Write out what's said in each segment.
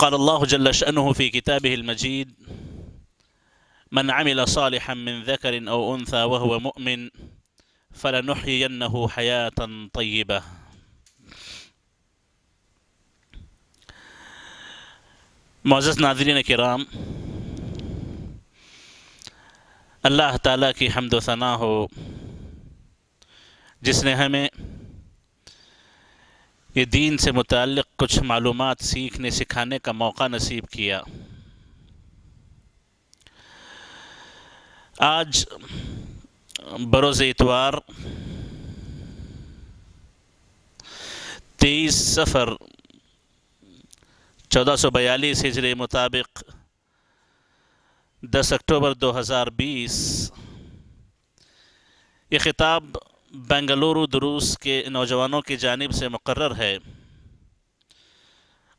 قال الله جل شأنه في كتابه المجيد من عمل صالحا من ذكر أو أنثى وهو مؤمن فلنحيينه حياة طيبة معزز ناظرين الكرام الله تعالى كي حمد و ثنا ہو جس نے ہمیں ये दीन से मुतक़ कुछ मालूम सीखने सिखाने का मौका नसीब किया आज बरोज़ इतवार तेईस सफ़र चौदह सौ बयालीस हिजरे मुताबिक दस अक्टूबर दो हज़ार बीस ये ख़िताब बेंगलुरु दरूस के नौजवानों की जानब से मुकर है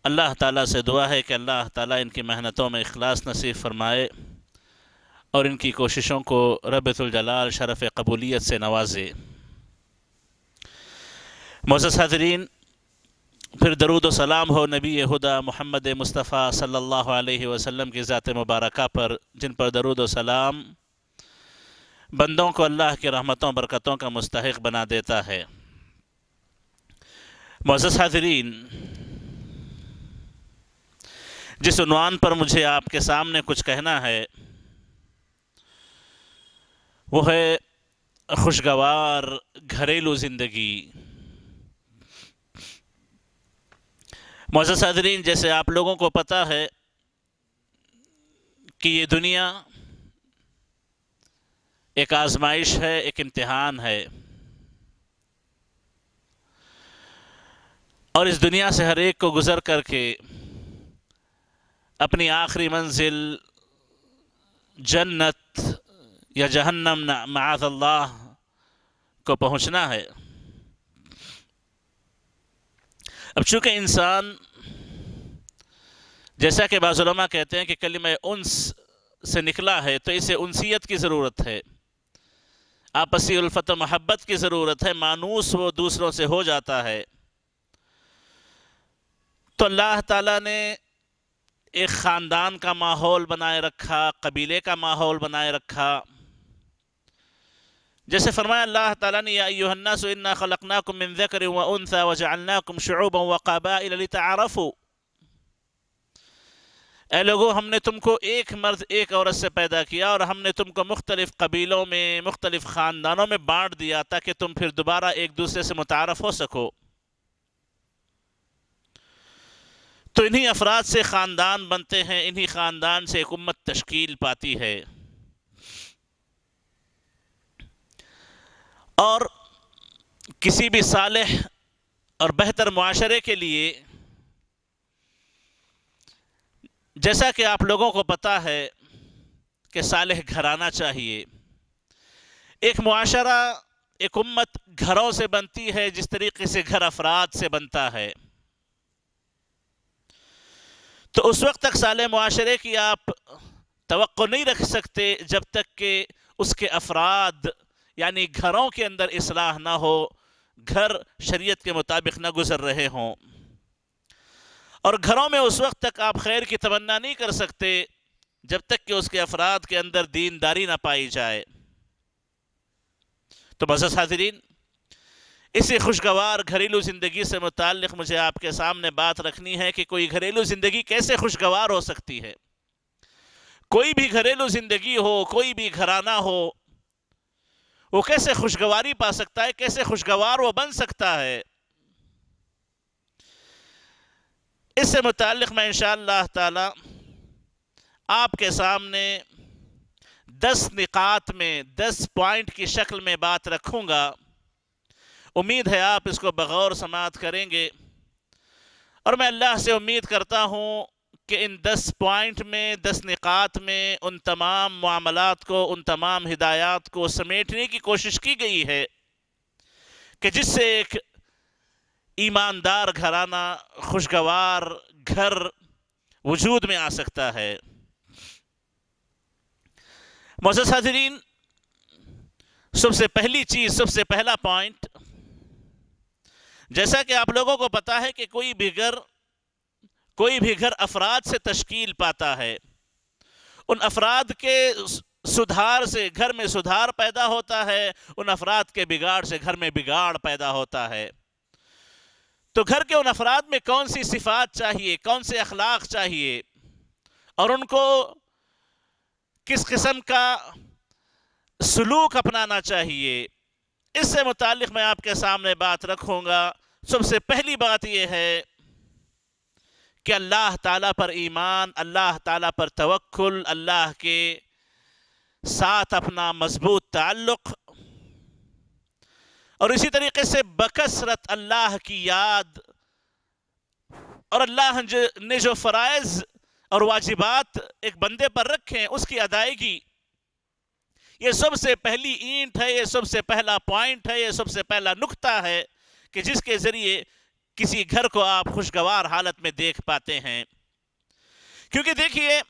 अल्लाह ताला से दुआ है कि अल्लाह ताला इनकी मेहनतों में अखलास नसीब फरमाए और इनकी कोशिशों को रबतुलजलाल शरफ़ कबूलियत से नवाजे मोज़ हाजरीन फिर दरुद सलाम हो नबी हुदा मोहम्मद मुस्तफ़ा सल्लल्लाहु अलैहि वसल्लम की ज़ात मुबारक पर जिन पर दरुद सलाम बंदों को अल्लाह की रहमतों बरकतों का मुस्तक बना देता है मोजस हाजरीन जिस उनवान पर मुझे आपके सामने कुछ कहना है वो है खुशगवार घरेलू ज़िंदगी मोजस हाजरीन जैसे आप लोगों को पता है कि ये दुनिया एक आजमाइश है एक इम्तिहान है और इस दुनिया से हर एक को गुज़र करके अपनी आखिरी मंजिल जन्नत या जहन्नम माज अल्लाह को पहुंचना है अब चूँकि इंसान जैसा कि बाजुलमा कहते हैं कि कलिमा उन्स से निकला है तो इसे उनसीयत की ज़रूरत है आपसी उल्फत और मोहब्बत की ज़रूरत है मानूस वो दूसरों से हो जाता है तो अल्लाह ताला ने एक ख़ानदान का माहौल बनाए रखा कबीले का माहौल बनाए रखा जैसे फरमाया अल्लाह ताला ने यान्ना सन्ना खलकना कुम ज़कर व उनसा वजालना कुम शुब व तारफ़ ए लोगो हमने तुमको एक मर्द एक औरत से पैदा किया और हमने तुमको मुख्तलिफ़ कबीलों में मुख्तलिफ़ ख़ानदानों में बांट दिया ताकि तुम फिर दोबारा एक दूसरे से मुतारफ़ हो सको तो इन्हीं अफराद से ख़ानदान बनते हैं इन्हीं ख़ानदान से एक उम्मत तश्कील पाती है और किसी भी साल और बेहतर माशरे के लिए जैसा कि आप लोगों को पता है कि सालह घराना चाहिए एक माशरा एक उम्मत घरों से बनती है जिस तरीके से घर अफराद से बनता है तो उस वक्त तक साल माशरे की आप तो नहीं रख सकते जब तक कि उसके अफराद यानी घरों के अंदर असलाह ना हो घर शरीयत के मुताबिक ना गुजर रहे हों और घरों में उस वक्त तक आप खैर की तमन्ना नहीं कर सकते जब तक कि उसके अफराद के अंदर दीनदारी ना पाई जाए तो मजस हाजरीन इसी खुशगवार घरेलू ज़िंदगी से मुतक़ मुझे आपके सामने बात रखनी है कि कोई घरेलू ज़िंदगी कैसे खुशगवार हो सकती है कोई भी घरेलू ज़िंदगी हो कोई भी घराना हो वो कैसे खुशगवारी पा सकता है कैसे खुशगवार वो बन सकता है इससे मुतक मैं इन ताला आपके सामने दस निकात में दस पॉइंट की शक्ल में बात रखूँगा उम्मीद है आप इसको बगौर समात करेंगे और मैं अल्लाह से उम्मीद करता हूँ कि इन दस पॉइंट में दस निकात में उन तमाम मामलों को उन तमाम हिदायत को समेटने की कोशिश की गई है कि जिससे एक ईमानदार घराना खुशगवार घर वजूद में आ सकता है मोजस सबसे पहली चीज़ सबसे पहला पॉइंट जैसा कि आप लोगों को पता है कि कोई भी घर कोई भी घर अफराद से तश्कील पाता है उन अफराद के सुधार से घर में सुधार पैदा होता है उन अफराद के बिगाड़ से घर में बिगाड़ पैदा होता है तो घर के उन अफराद में कौन सी सिफात चाहिए कौन से अखलाक चाहिए और उनको किस किस्म का सलूक अपनाना चाहिए इससे मुतक मैं आपके सामने बात रखूँगा सबसे पहली बात यह है कि अल्लाह ताला पर ईमान अल्लाह ताला पर तवक्ल अल्लाह के साथ अपना मजबूत ताल्लुक़ और इसी तरीके से बकसरत अल्लाह की याद और अल्लाह ने जो फ़रज़ और वाजिबात एक बंदे पर रखे हैं उसकी अदायगी ये सबसे पहली ईंट है ये सबसे पहला पॉइंट है ये सबसे पहला नुक्ता है कि जिसके ज़रिए किसी घर को आप खुशगवार हालत में देख पाते हैं क्योंकि देखिए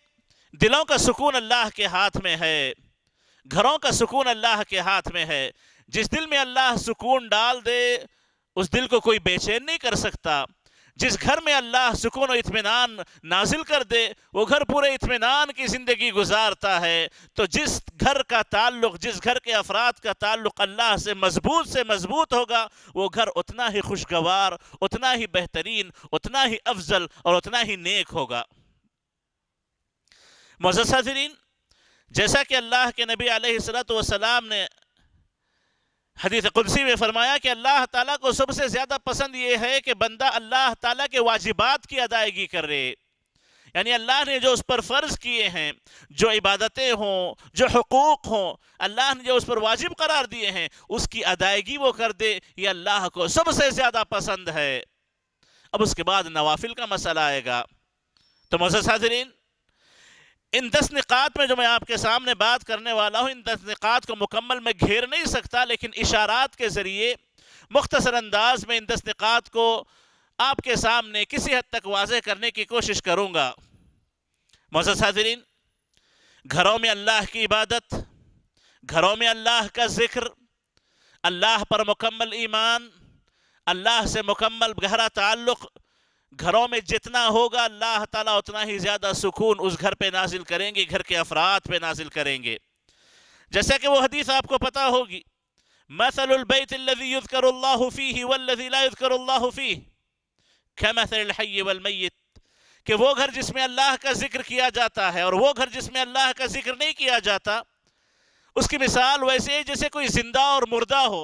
दिलों का सुकून अल्लाह के हाथ में है घरों का सुकून अल्लाह के हाथ में है जिस दिल में अल्लाह सुकून डाल दे उस दिल को कोई बेचैन नहीं कर सकता जिस घर में अल्लाह सुकून और इतमान नाजिल कर दे वो घर पूरे इतमान की ज़िंदगी गुजारता है तो जिस घर का ताल्लुक जिस घर के अफराद का ताल्लुक अल्लाह से मजबूत से मजबूत होगा वो घर उतना ही खुशगवार उतना ही बेहतरीन उतना ही अफजल और उतना ही नेक होगा मजसाजरीन जैसा कि अल्लाह के नबी सलाम ने हदीस कुलसी में फरमाया कि अल्लाह ताला को सबसे ज़्यादा पसंद यह है कि बंदा अल्लाह ताला के वाजिबात की अदायगी करे यानी अल्लाह ने जो उस पर फ़र्ज़ किए हैं जो इबादतें हों जो हकूक़ हों अल्लाह ने जो उस पर वाजिब करार दिए हैं उसकी अदायगी वो कर दे ये अल्लाह को सबसे ज़्यादा पसंद है अब उसके बाद नवाफिल का मसला आएगा तो मोजसाजरीन इन दस निकात में जो मैं आपके सामने बात करने वाला हूँ इन दस निकात को मुकम्मल में घेर नहीं सकता लेकिन इशारात के ज़रिए मुख्तसर अंदाज में इन दस निकात को आपके सामने किसी हद तक वाज करने की कोशिश करूँगा मोजस हाजरीन घरों में अल्लाह की इबादत घरों में अल्लाह का ज़िक्र अल्लाह पर मुकम्मल ईमान अल्लाह से मुकम्मल गहरा ताल्लुक़ घरों में जितना होगा अल्लाह ताला उतना ही ज़्यादा सुकून उस घर पे नाजिल करेंगे घर के अफराद पे नाजिल करेंगे जैसा कि वो हदीस आपको पता होगी मसलबीकरफ़ी कि वो घर जिसमें अल्लाह का जिक्र किया जाता है और वो घर जिसमें अल्लाह का जिक्र नहीं किया जाता उसकी मिसाल वैसे ही जैसे कोई ज़िंदा और मुर्दा हो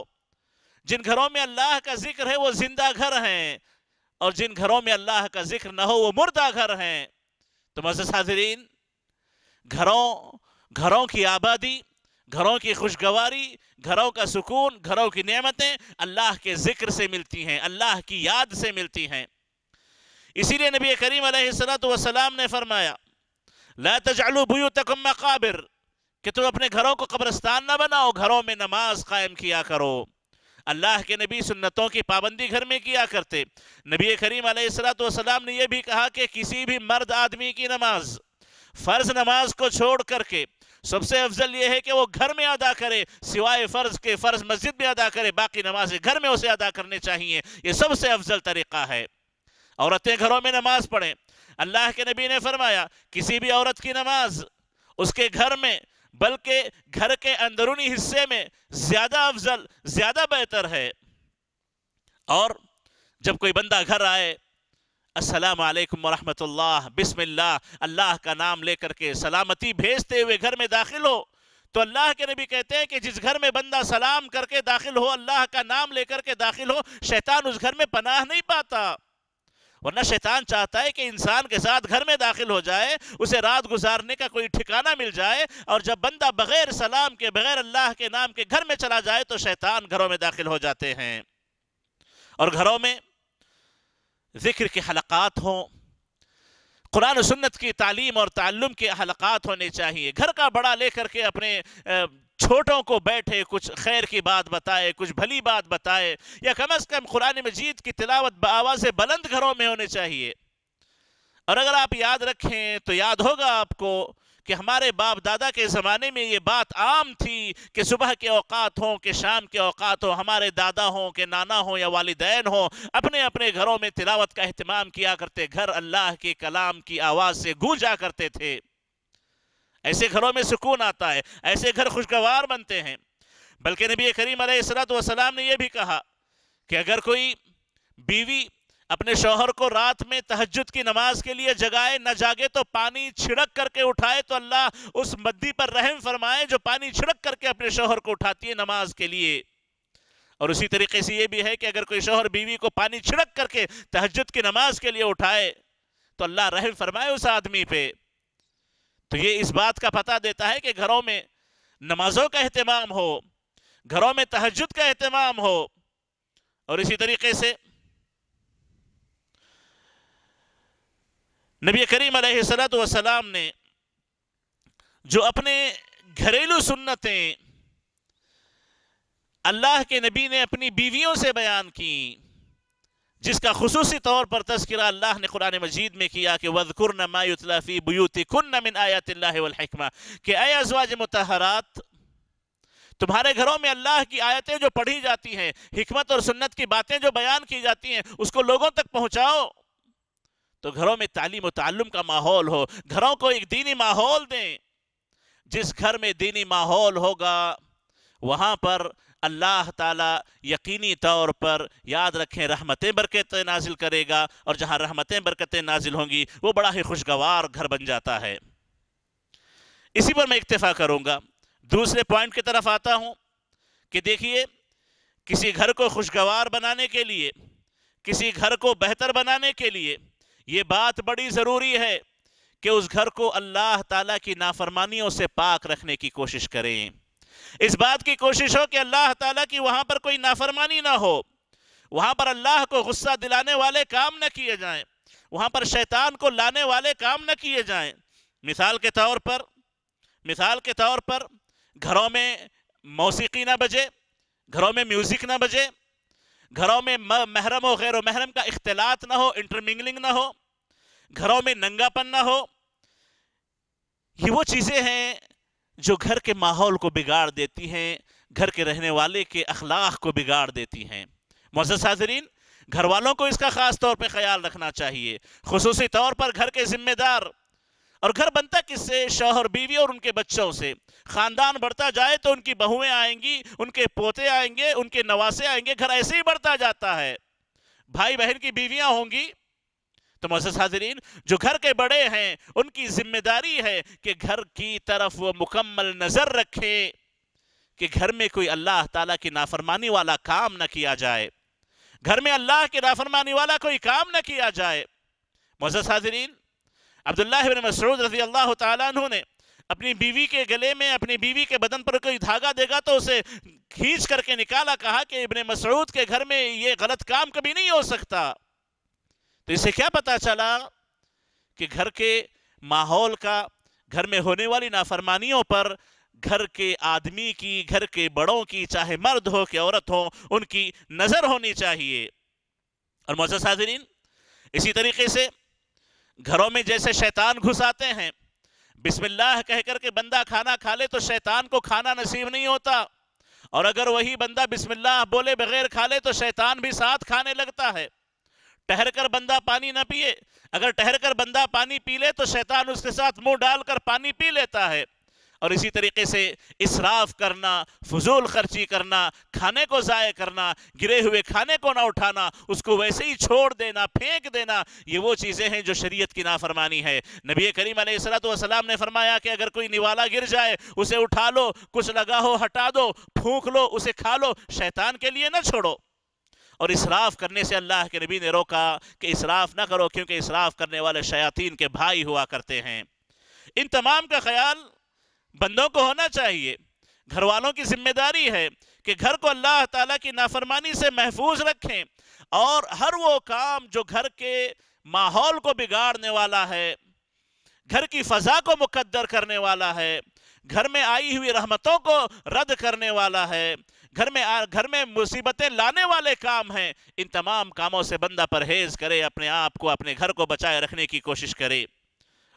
जिन घरों में अल्लाह का जिक्र है वो ज़िंदा घर हैं और जिन घरों में अल्लाह का जिक्र ना हो वो मुर्दा घर हैं तो मजस हाजरीन घरों घरों की आबादी घरों की खुशगवारी घरों का सुकून घरों की नेमतें अल्लाह के ज़िक्र से मिलती हैं अल्लाह की याद से मिलती हैं इसीलिए नबी करीम सलाम ने फरमाया ला तजालू बुयू तक मकाबिर कि तुम अपने घरों को कब्रस्तान ना बनाओ घरों में नमाज कायम किया करो अल्लाह के नबी सुन्नतों की पाबंदी घर में किया करते नबी करीम सलाम ने यह भी कहा कि किसी भी मर्द आदमी की नमाज फ़र्ज़ नमाज को छोड़ करके सबसे अफजल यह है कि वो घर में अदा करे सिवाय फ़र्ज़ के फ़र्ज़ मस्जिद में अदा करे बाकी नमाजें घर में उसे अदा करने चाहिए ये सबसे अफजल तरीक़ा है औरतें घरों में नमाज़ पढ़ें अल्लाह के नबी ने फरमाया किसी भी औरत की नमाज उसके घर में बल्कि घर के अंदरूनी हिस्से में ज़्यादा अफजल ज़्यादा बेहतर है और जब कोई बंदा घर आए असलम वालेकुम वरहमतुल्लाह बिस्मिल्लाह अल्लाह का नाम लेकर के सलामती भेजते हुए घर में दाखिल हो तो अल्लाह के नबी कहते हैं कि जिस घर में बंदा सलाम करके दाखिल हो अल्लाह का नाम लेकर के दाखिल हो शैतान उस घर में पनाह नहीं पाता वरना शैतान चाहता है कि इंसान के साथ घर में दाखिल हो जाए उसे रात गुजारने का कोई ठिकाना मिल जाए और जब बंदा बगैर सलाम के बगैर अल्लाह के नाम के घर में चला जाए तो शैतान घरों में दाखिल हो जाते हैं और घरों में ज़िक्र के हलक़ात हों कुरान सुन्नत की तालीम और तालुम के हलक़ात होने चाहिए घर का बड़ा लेकर के अपने छोटों को बैठे कुछ खैर की बात बताए कुछ भली बात बताए या कम अज़ कम कुरान मजीद की तिलावत आवाज़ बुलंद घरों में होने चाहिए और अगर आप याद रखें तो याद होगा आपको कि हमारे बाप दादा के ज़माने में ये बात आम थी कि सुबह के अवात हों कि शाम के अवात हों हमारे दादा हों के नाना हों या वालदेन हों अपने अपने घरों में तिलावत का अहतमाम किया करते घर अल्लाह के कलाम की आवाज़ से गूंजा करते थे ऐसे घरों में सुकून आता है ऐसे घर खुशगवार बनते हैं बल्कि नबी करीम सलाम ने यह भी कहा कि अगर कोई बीवी अपने शोहर को रात में तहजद की नमाज के लिए जगाए न जागे तो पानी छिड़क करके उठाए तो अल्लाह उस मद्दी पर रहम फरमाए जो पानी छिड़क करके अपने शोहर को उठाती है नमाज के लिए और उसी तरीके से ये भी है कि अगर कोई शोहर बीवी को पानी छिड़क करके तहजद की नमाज के लिए उठाए तो अल्लाह रहम फरमाए उस आदमी पे तो ये इस बात का पता देता है कि घरों में नमाजों का अहतमाम हो घरों में तहजद का अहतमाम हो और इसी तरीके से नबी करीम सलाम ने जो अपने घरेलू सुन्नतें अल्लाह के नबी ने अपनी बीवियों से बयान की जिसका खसूस तौर पर तस्करा अल्लाह ने कुरान मजीद में किया कि वदकुर नमायतलाफ़ी बुयूती कन्न मिन आयातल्लाकमा के अजवाज मतहरात तुम्हारे घरों में अल्लाह की आयतें जो पढ़ी जाती हैं हमत और सुन्नत की बातें जो बयान की जाती हैं उसको लोगों तक पहुँचाओ तो घरों में तालीम व का माहौल हो घरों को एक दीनी माहौल दें जिस घर में दीनी माहौल होगा वहाँ पर अल्लाह ताला यकीनी तौर पर याद रखें रहमतें बरकतें नाजिल करेगा और जहाँ रहमतें बरकतें नाजिल होंगी वो बड़ा ही खुशगवार घर बन जाता है इसी पर मैं इक्तफा करूँगा दूसरे पॉइंट की तरफ आता हूँ कि देखिए किसी घर को खुशगवार बनाने के लिए किसी घर को बेहतर बनाने के लिए ये बात बड़ी ज़रूरी है कि उस घर को अल्लाह ताला की नाफरमानियों से पाक रखने की कोशिश करें इस बात की कोशिश हो कि अल्लाह ताला की वहां पर कोई नाफरमानी ना हो वहां पर अल्लाह को गुस्सा दिलाने वाले काम न किए जाएं वहां पर शैतान को लाने वाले काम न किए जाएं मिसाल के तौर पर मिसाल के तौर पर घरों में मौसीकी ना बजे घरों में म्यूज़िक ना बजे घरों में महरम और गैर महरम का इख्तलात ना हो इंटरमिंगलिंग ना हो घरों में नंगापन ना हो ये वो चीज़ें हैं जो घर के माहौल को बिगाड़ देती हैं घर के रहने वाले के अखलाक को बिगाड़ देती हैं मोज़ साजरीन घर वालों को इसका ख़ास तौर पर ख्याल रखना चाहिए खसूस तौर पर घर के ज़िम्मेदार और घर बनता किससे शोहर बीवी और उनके बच्चों से ख़ानदान बढ़ता जाए तो उनकी बहुएं आएंगी उनके पोते आएंगे उनके नवासे आएंगे घर ऐसे ही बढ़ता जाता है भाई बहन की बीवियां होंगी तो मोहस हाजरीन जो घर के बड़े हैं उनकी जिम्मेदारी है कि घर की तरफ वो मुकम्मल नज़र रखें कि घर में कोई अल्लाह ताला की नाफरमानी वाला काम ना किया जाए घर में अल्लाह की नाफरमानी वाला कोई काम ना किया जाए मोहस हाजरीन अब्दुल्ला मसरूद रजी अल्लाह तु ने अपनी बीवी के गले में अपनी बीवी के बदन पर कोई धागा देगा तो उसे खींच करके निकाला कहा कि इबन मसरूद के घर में ये गलत काम कभी नहीं हो सकता तो इससे क्या पता चला कि घर के माहौल का घर में होने वाली नाफरमानियों पर घर के आदमी की घर के बड़ों की चाहे मर्द हो कि औरत हो उनकी नज़र होनी चाहिए और मोजस हाजरीन इसी तरीके से घरों में जैसे शैतान घुसाते हैं बिस्मिल्लाह कह कर के बंदा खाना खा ले तो शैतान को खाना नसीब नहीं होता और अगर वही बंदा बिस्मिल्लाह बोले बगैर खा ले तो शैतान भी साथ खाने लगता है ठहर कर बंदा पानी ना पिए अगर ठहर कर बंदा पानी पी ले तो शैतान उसके साथ मुंह डालकर पानी पी लेता है और इसी तरीके से इसराफ करना फजूल खर्ची करना खाने को ज़ाय करना गिरे हुए खाने को ना उठाना उसको वैसे ही छोड़ देना फेंक देना ये वो चीज़ें हैं जो शरीयत की नाफरमानी है नबी करीम सलाम ने फरमाया कि अगर कोई निवाला गिर जाए उसे उठा लो कुछ लगा हो हटा दो फूंक लो उसे खा लो शैतान के लिए ना छोड़ो और इसराफ करने से अल्लाह के नबी ने रोका कि इसराफ ना करो क्योंकि इसराफ करने वाले शयातीन के भाई हुआ करते हैं इन तमाम का ख्याल बंदों को होना चाहिए घर वालों की जिम्मेदारी है कि घर को अल्लाह ताला की नाफरमानी से महफूज रखें और हर वो काम जो घर के माहौल को बिगाड़ने वाला है घर की फ़ज़ा को मुकद्दर करने वाला है घर में आई हुई रहमतों को रद्द करने वाला है घर में आ, घर में मुसीबतें लाने वाले काम हैं इन तमाम कामों से बंदा परहेज करे अपने आप को अपने घर को बचाए रखने की कोशिश करे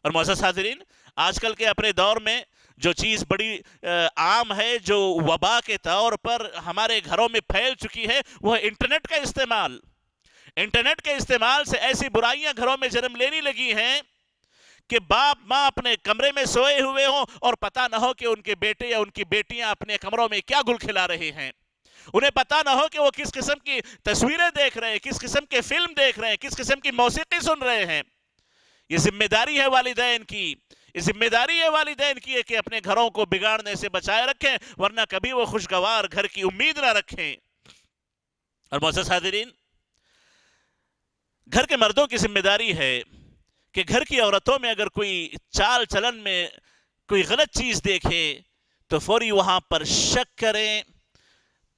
और मोजस हाजरीन आजकल के अपने दौर में जो चीज़ बड़ी आम है जो वबा के तौर पर हमारे घरों में फैल चुकी है वह इंटरनेट का इस्तेमाल इंटरनेट के इस्तेमाल से ऐसी बुराइयां घरों में जन्म लेने लगी हैं कि बाप माँ अपने कमरे में सोए हुए हों और पता ना हो कि उनके बेटे या उनकी बेटियां अपने कमरों में क्या गुल खिला रहे हैं उन्हें पता ना हो कि वो किस किस्म की तस्वीरें देख रहे हैं किस किस्म के फिल्म देख रहे हैं किस किस्म की मौसीकी सुन रहे हैं ये जिम्मेदारी है वालदेन की ये जिम्मेदारी है वालदेन की है कि अपने घरों को बिगाड़ने से बचाए रखें वरना कभी वो खुशगवार घर की उम्मीद ना रखें और मोहसिन हाजरीन घर के मर्दों की जिम्मेदारी है कि घर की औरतों में अगर कोई चाल चलन में कोई गलत चीज़ देखे तो फौरी वहाँ पर शक करें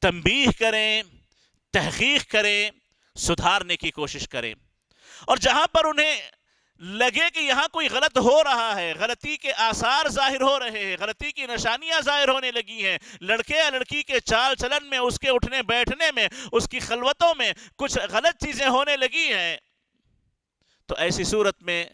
तंबीह करें तहकीक करें सुधारने की कोशिश करें और जहाँ पर उन्हें लगे कि यहाँ कोई गलत हो रहा है गलती के आसार जाहिर हो रहे हैं गलती की निशानियाँ जाहिर होने लगी हैं लड़के या लड़की के चाल चलन में उसके उठने बैठने में उसकी खलवतों में कुछ गलत चीज़ें होने लगी हैं तो ऐसी सूरत में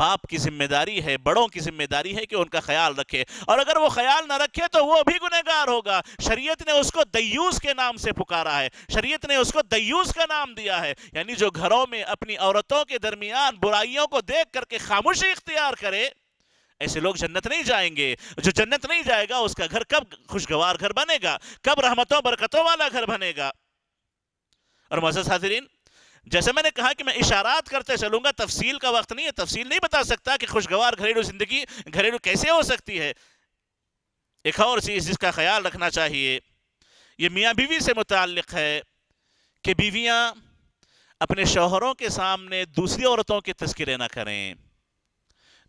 बाप की जिम्मेदारी है बड़ों की जिम्मेदारी है कि उनका ख्याल रखे और अगर वो ख्याल ना रखे तो वो भी गुनहगार होगा शरीयत ने उसको दयूस के नाम से पुकारा है शरीयत ने उसको दयूस का नाम दिया है यानी जो घरों में अपनी औरतों के दरमियान बुराइयों को देख करके खामोशी इख्तियार करे ऐसे लोग जन्नत नहीं जाएंगे जो जन्नत नहीं जाएगा उसका घर कब खुशगवार घर बनेगा कब रहमतों बरकतों वाला घर बनेगा और मजद हाजरीन जैसे मैंने कहा कि मैं इशारात करते चलूंगा तफसील का वक्त नहीं है तफसील नहीं बता सकता कि खुशगवार घरेलू ज़िंदगी घरेलू कैसे हो सकती है एक और चीज़ जिसका ख्याल रखना चाहिए ये मियाँ बीवी से मुतक है कि बीवियाँ अपने शोहरों के सामने दूसरी औरतों के तस्करे ना करें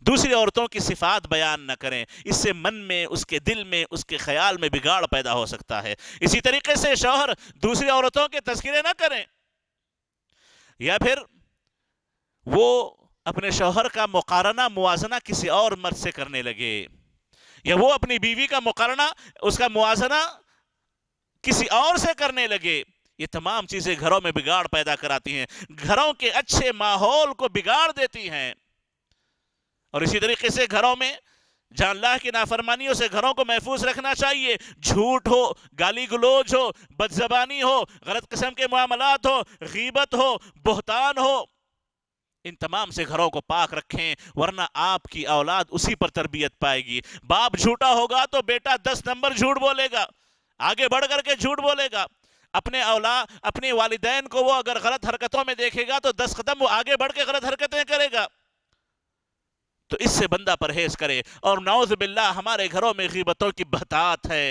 दूसरी औरतों की सिफात बयान न करें इससे मन में उसके दिल में उसके ख्याल में बिगाड़ पैदा हो सकता है इसी तरीके से शोहर दूसरी औरतों के तस्करे ना करें या फिर वो अपने शोहर का मुकारना मुआजना किसी और मर्द से करने लगे या वो अपनी बीवी का मुकारना उसका मुआजना किसी और से करने लगे ये तमाम चीज़ें घरों में बिगाड़ पैदा कराती हैं घरों के अच्छे माहौल को बिगाड़ देती हैं और इसी तरीके से घरों में जहां अल्लाह की नाफरमानियों से घरों को महफूज रखना चाहिए झूठ हो गाली गलोज हो बदजबानी हो गलत किस्म के मामलात हो गीबत हो बहतान हो इन तमाम से घरों को पाक रखें वरना आपकी औलाद उसी पर तरबियत पाएगी बाप झूठा होगा तो बेटा दस नंबर झूठ बोलेगा आगे बढ़ करके झूठ बोलेगा अपने औलाद अपने वालदेन को वो अगर गलत हरकतों में देखेगा तो दस कदम वो आगे बढ़ के गलत हरकतें करेगा तो इससे बंदा परहेज करे और नाउज बिल्ला हमारे घरों में गीबतों की बतात है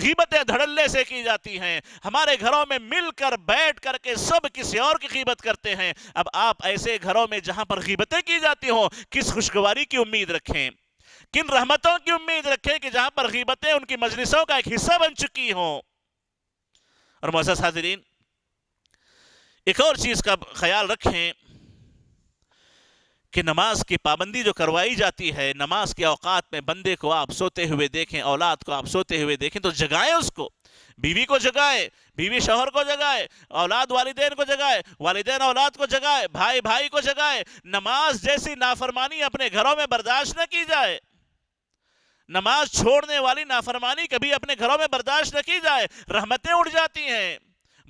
गीबतें धड़ल्ले से की जाती हैं हमारे घरों में मिलकर बैठ करके सब किसी और की गीबत करते हैं अब आप ऐसे घरों में जहां पर गीबतें की जाती हों किस खुशगवारी की उम्मीद रखें किन रहमतों की उम्मीद रखें कि जहां पर गीबतें उनकी मजलिसों का एक हिस्सा बन चुकी हों और मोहसा हाजरीन एक और चीज़ का ख्याल रखें कि नमाज की पाबंदी जो करवाई जाती है नमाज के अवकात में बंदे को आप सोते हुए देखें औलाद को आप सोते हुए देखें तो जगाएं उसको बीवी को जगाए बीवी शोहर को जगाए औलाद वालदेन को जगाए वालदेन औलाद को जगाए भाई भाई को जगाए नमाज जैसी नाफरमानी अपने घरों में बर्दाश्त न की जाए नमाज छोड़ने वाली नाफरमानी कभी अपने घरों में बर्दाश्त न की जाए रहमतें उड़ जाती हैं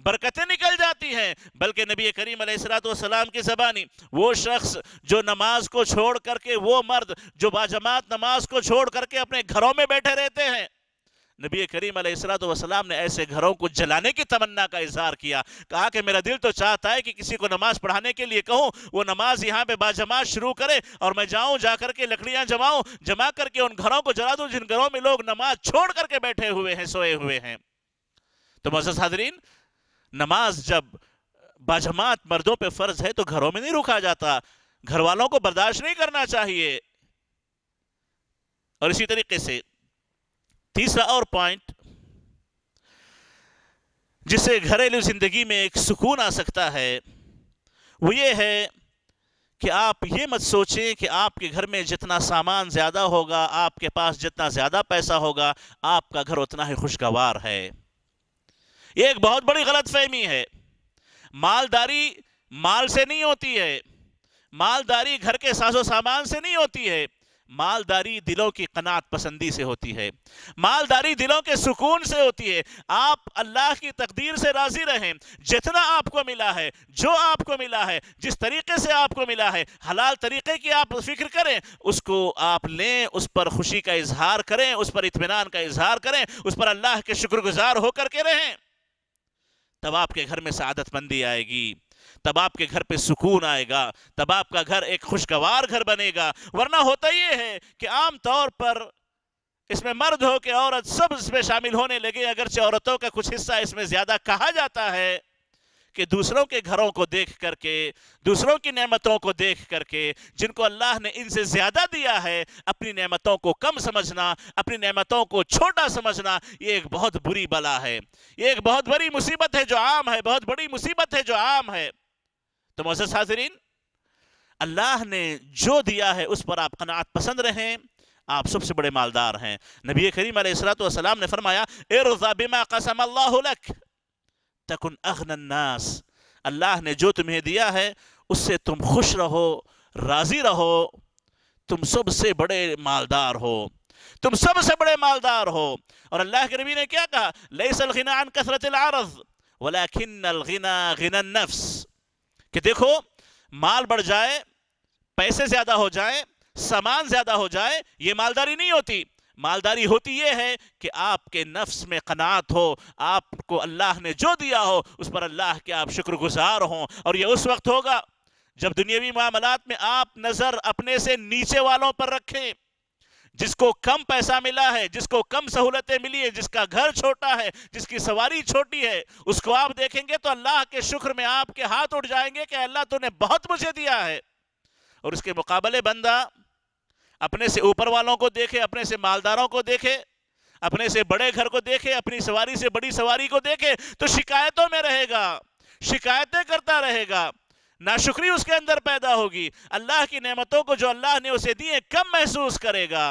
बरकतें निकल जाती हैं बल्कि नबी करीम सलाम की ज़बानी वो शख्स जो नमाज को छोड़ करके वो मर्द जो बाजमात नमाज को छोड़ करके अपने घरों में बैठे रहते हैं नबी करीम सलाम ने ऐसे घरों को जलाने की तमन्ना का इजहार किया कहा कि मेरा दिल तो चाहता है कि किसी को नमाज पढ़ाने के लिए कहूँ वो नमाज यहाँ पे बाजमात शुरू करे और मैं जाऊँ जा करके लकड़ियाँ जमाऊँ जमा करके उन घरों को जला दूँ जिन घरों में लोग नमाज छोड़ करके बैठे हुए हैं सोए हुए हैं तो मजस नमाज जब बाजमात मर्दों पे फर्ज है तो घरों में नहीं रुका जाता घर वालों को बर्दाश्त नहीं करना चाहिए और इसी तरीके से तीसरा और पॉइंट जिससे घरेलू जिंदगी में एक सुकून आ सकता है वो ये है कि आप ये मत सोचें कि आपके घर में जितना सामान ज़्यादा होगा आपके पास जितना ज़्यादा पैसा होगा आपका घर उतना ही खुशगवार है ये एक बहुत बड़ी गलत फहमी है मालदारी माल से नहीं होती है मालदारी घर के साजो सामान से नहीं होती है मालदारी दिलों की कनात पसंदी से होती है मालदारी दिलों के सुकून से होती है आप अल्लाह की तकदीर से राज़ी रहें जितना आपको मिला है जो आपको मिला है जिस तरीके से आपको मिला है हलाल तरीके की आप फिक्र करें उसको आप लें उस पर खुशी का इजहार करें उस पर इतमान का इजहार करें उस पर अल्लाह के शुक्रगुजार होकर के रहें तब आपके घर में सआदतमंदी आएगी तब आपके घर पे सुकून आएगा तब आपका घर एक खुशगवार घर बनेगा वरना होता यह है कि आम तौर पर इसमें मर्द हो के औरत सब इसमें शामिल होने लगे अगरचे औरतों का कुछ हिस्सा इसमें ज्यादा कहा जाता है कि दूसरों के घरों को देख करके दूसरों की नेमतों को देख करके जिनको अल्लाह ने इनसे ज़्यादा दिया है अपनी नेमतों को कम समझना अपनी नेमतों को छोटा समझना ये एक बहुत बुरी बला है ये एक बहुत बड़ी मुसीबत है जो आम है बहुत बड़ी मुसीबत है जो आम है तो मोहस हाजरीन अल्लाह ने जो दिया है उस पर आप कनात पसंद रहें आप सबसे बड़े मालदार हैं नबी करीम सलाम ने फरमाया ए कसम अल्लाह तकुन नास अल्लाह ने जो तुम्हें दिया है उससे तुम खुश रहो राज़ी रहो तुम सबसे बड़े मालदार हो तुम सबसे बड़े मालदार हो और अल्लाह के नबी ने क्या कहा लई कसरत आरज वलाखिना गिना नफ्स कि देखो माल बढ़ जाए पैसे ज़्यादा हो जाए सामान ज़्यादा हो जाए ये मालदारी नहीं होती मालदारी होती यह है कि आपके नफ्स में कनात हो आपको अल्लाह ने जो दिया हो उस पर अल्लाह के आप शुक्रगुजार हों और यह उस वक्त होगा जब दुनियावी मामलात में आप नज़र अपने से नीचे वालों पर रखें जिसको कम पैसा मिला है जिसको कम सहूलतें मिली है जिसका घर छोटा है जिसकी सवारी छोटी है उसको आप देखेंगे तो अल्लाह के शुक्र में आपके हाथ उठ जाएंगे कि अल्लाह तूने बहुत मुझे दिया है और उसके मुकाबले बंदा अपने से ऊपर वालों को देखे अपने से मालदारों को देखे अपने से बड़े घर को देखे अपनी सवारी से बड़ी सवारी को देखे तो शिकायतों में रहेगा शिकायतें करता रहेगा नाशुक्री उसके अंदर पैदा होगी अल्लाह की नेमतों को जो अल्लाह ने उसे दिए कम महसूस करेगा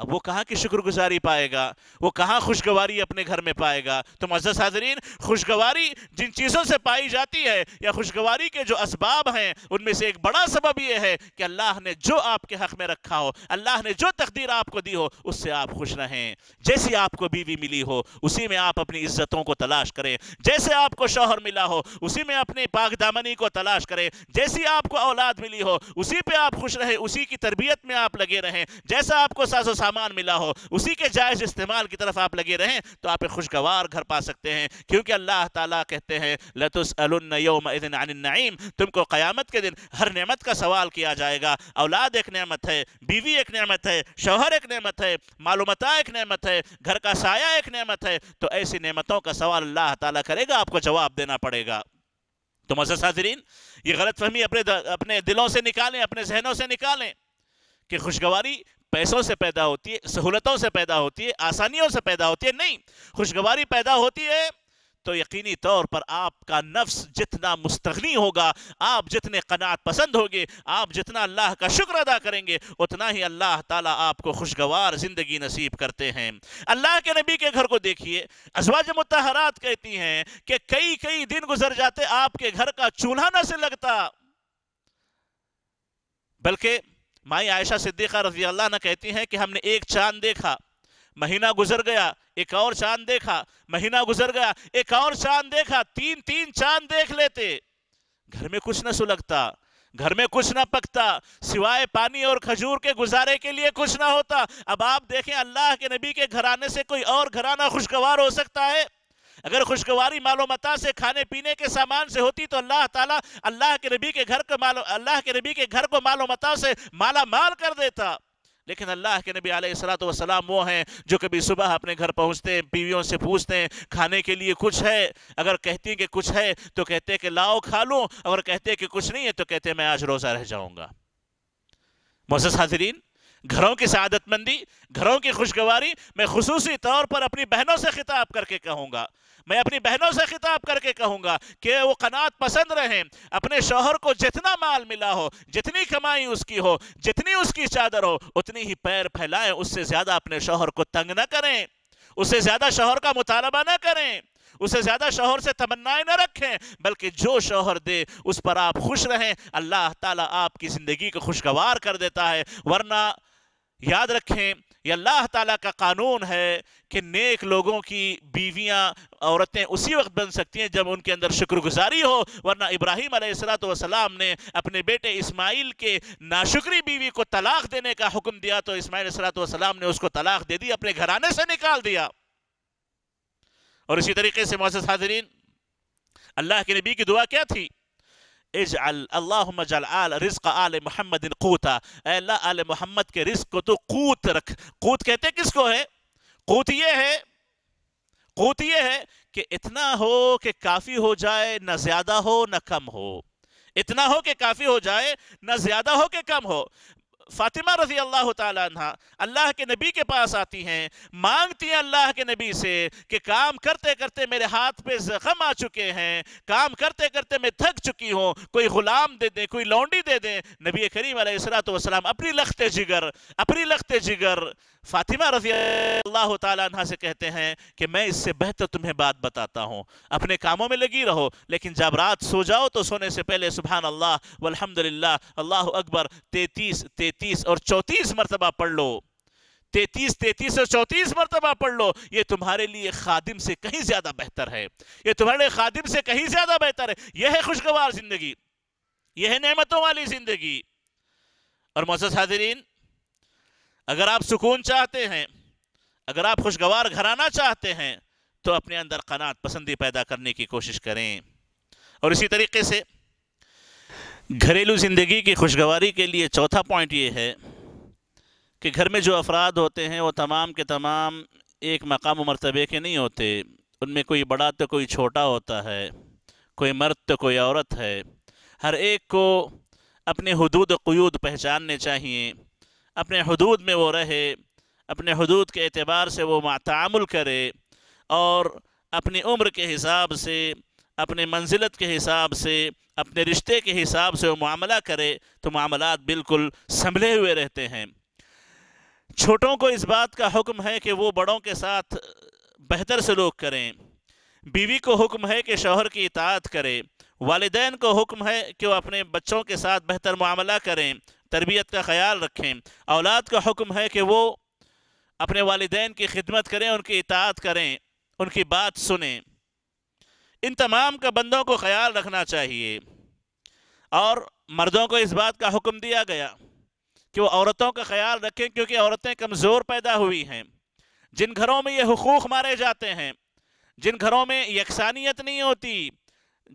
अब वो कहाँ की शुक्रगुजारी पाएगा वो कहाँ खुशगवारी अपने घर में पाएगा तो मज़द हाजरीन खुशगवारी जिन चीज़ों से पाई जाती है या खुशगवारी के जो इसबाब हैं उनमें से एक बड़ा सबब यह है कि अल्लाह ने जो आपके हक़ में रखा हो अल्लाह ने जो तकदीर आपको दी हो उससे आप खुश रहें जैसी आपको बीवी मिली हो उसी में आप अपनी इज़्ज़तों को तलाश करें जैसे आपको शोहर मिला हो उसी में अपनी पाक दामनी को तलाश करें जैसी आपको औलाद मिली हो उसी पर आप खुश रहें उसी की तरबियत में आप लगे रहें जैसा आपको साजो सामान मिला हो उसी के जायज़ इस्तेमाल की तरफ आप लगे रहें तो आप एक खुशगवार घर पा सकते हैं क्योंकि अल्लाह ताला कहते हैं लतुस लतुसनईम तुमको क़यामत के दिन हर नेमत का सवाल किया जाएगा औलाद एक नेमत है बीवी एक नेमत है शोहर एक नेमत है मालूमता एक नेमत है घर का साया एक नेमत है तो ऐसी नेमतों का सवाल अल्लाह ताला करेगा आपको जवाब देना पड़ेगा तो मजस साजरीन ये गलत फहमी अपने अपने दिलों से निकालें अपने जहनों से निकालें कि खुशगवारी पैसों से पैदा होती है सहूलतों से पैदा होती है आसानियों से पैदा होती है नहीं खुशगवारी पैदा होती है तो यकीनी तौर पर आपका नफ्स जितना मुस्तगनी होगा आप जितने कनात पसंद होंगे आप जितना अल्लाह का शुक्र अदा करेंगे उतना ही अल्लाह ताला आपको खुशगवार ज़िंदगी नसीब करते हैं अल्लाह के नबी के घर को देखिए अजवाज मतहरात कहती हैं कि कई कई दिन गुजर जाते आपके घर का चूल्हा न से लगता बल्कि माई आयशा सिद्दीक़ा रजी अल्लाह ने कहती हैं कि हमने एक चांद देखा महीना गुजर गया एक और चांद देखा महीना गुजर गया एक और चांद देखा तीन तीन चांद देख लेते घर में कुछ ना सुलगता घर में कुछ ना पकता सिवाय पानी और खजूर के गुजारे के लिए कुछ ना होता अब आप देखें अल्लाह के नबी के घराने से कोई और घराना खुशगवार हो सकता है अगर खुशगवारी मालूमता से खाने पीने के सामान से होती तो अल्लाह ताला अल्लाह के नबी के घर को अल्लाह के नबी के घर को मालूमता से माला माल कर देता लेकिन अल्लाह के नबी आलतम वो हैं जो कभी सुबह अपने घर पहुँचते हैं बीवियों से पूछते हैं खाने के लिए कुछ है अगर कहती हैं कि कुछ है तो कहते हैं कि लाओ खा लो अगर कहते हैं कि कुछ नहीं है तो कहते हैं मैं आज रोज़ा रह जाऊँगा मोहस हाजरीन घरों की सदतमंदी घरों की खुशगवारी मैं खसूसी तौर पर अपनी बहनों से खिताब करके कहूँगा मैं अपनी बहनों से खिताब करके कहूँगा कि वो कनात पसंद रहें अपने शोहर को जितना माल मिला हो जितनी कमाई उसकी हो जितनी उसकी चादर हो उतनी ही पैर फैलाएं उससे ज़्यादा अपने शोहर को तंग ना करें उससे ज़्यादा शोहर का मुतालबा ना करें उसे ज्यादा शोहर से तमन्नाएं न रखें बल्कि जो शोहर दे उस पर आप खुश रहें अल्लाह ताला आपकी ज़िंदगी को खुशगवार कर देता है वरना याद रखें ये अल्लाह ताला का कानून है कि नेक लोगों की बीवियां औरतें उसी वक्त बन सकती हैं जब उनके अंदर शुक्रगुजारी हो वरना इब्राहिम सलाम ने अपने बेटे इस्माइल के नाशुक्री बीवी को तलाक देने का हुक्म दिया तो इस्माइल सलाम ने उसको तलाक दे दी अपने घराने से निकाल दिया और इसी तरीके से मोहसिस हाजरीन अल्लाह के नबी की दुआ क्या थी इजअल अल्लाहुम अजल आल रिज्क आल मोहम्मद कूता अल्लाह आल मोहम्मद के रिज्क को तो कूत रख कूत कहते किसको है कूत ये है कूत ये है कि इतना हो कि काफ़ी हो जाए ना ज़्यादा हो ना कम हो इतना हो कि काफ़ी हो जाए ना ज़्यादा हो कि कम हो फातिमा रजी अल्लाह तहा अल्लाह के नबी के पास आती हैं मांगती हैं अल्लाह के नबी से कि काम करते करते मेरे हाथ पे जख्म आ चुके हैं काम करते करते मैं थक चुकी हूँ कोई ग़ुलाम दे दें कोई लौंडी दे दें नबी करीम सलाम अपनी लखते जिगर अपनी लखते जिगर फातिमा रजी अल्लाह तह से कहते हैं कि मैं इससे बेहतर तुम्हें बात बताता हूँ अपने कामों में लगी रहो लेकिन जब रात सो जाओ तो सोने से पहले सुबह अल्लाह वलहमदिल्ला अल्लाह अकबर तैतीस तैतीस और चौंतीस मरतबा पढ़ लो तैतीस तैतीस और चौंतीस मरतबा पढ़ लो ये तुम्हारे लिए खादिम से कहीं ज़्यादा बेहतर है ये तुम्हारे खादिम से कहीं ज़्यादा बेहतर है यह है खुशगवार ज़िंदगी यह है नमतों वाली ज़िंदगी और मोजस हाजरीन अगर आप सुकून चाहते हैं अगर आप खुशगवार घराना चाहते हैं तो अपने अंदर कनात पसंदी पैदा करने की कोशिश करें और इसी तरीके से घरेलू ज़िंदगी की खुशगवारी के लिए चौथा पॉइंट ये है कि घर में जो अफराद होते हैं वो तमाम के तमाम एक मकाम मरतबे के नहीं होते उनमें कोई बड़ा तो कोई छोटा होता है कोई मर्द तो कोई औरत है हर एक को अपने हदूद क्यूद पहचानने चाहिए अपने हदूद में वो रहे अपने हदूद के अतबार से वो मातामुल करे और अपनी उम्र के हिसाब से अपने मंजिलत के हिसाब से अपने रिश्ते के हिसाब से वो मामला करे तो मामला बिल्कुल संभले हुए रहते हैं छोटों को इस बात का हुक्म है कि वो बड़ों के साथ बेहतर सलूक करें बीवी को हुक्म है कि शोहर की इतात करे वालदेन को हुक्म है कि वो अपने बच्चों के साथ बेहतर मामला करें तरबियत का ख्याल रखें औलाद का हुक्म है कि वो अपने वालदेन की खिदमत करें उनकी इतात करें उनकी बात सुने इन तमाम का बंदों को ख्याल रखना चाहिए और मर्दों को इस बात का हुक्म दिया गया कि वो औरतों का ख्याल रखें क्योंकि औरतें कमज़ोर पैदा हुई हैं जिन घरों में ये हकूक़ मारे जाते हैं जिन घरों में यकसानियत नहीं होती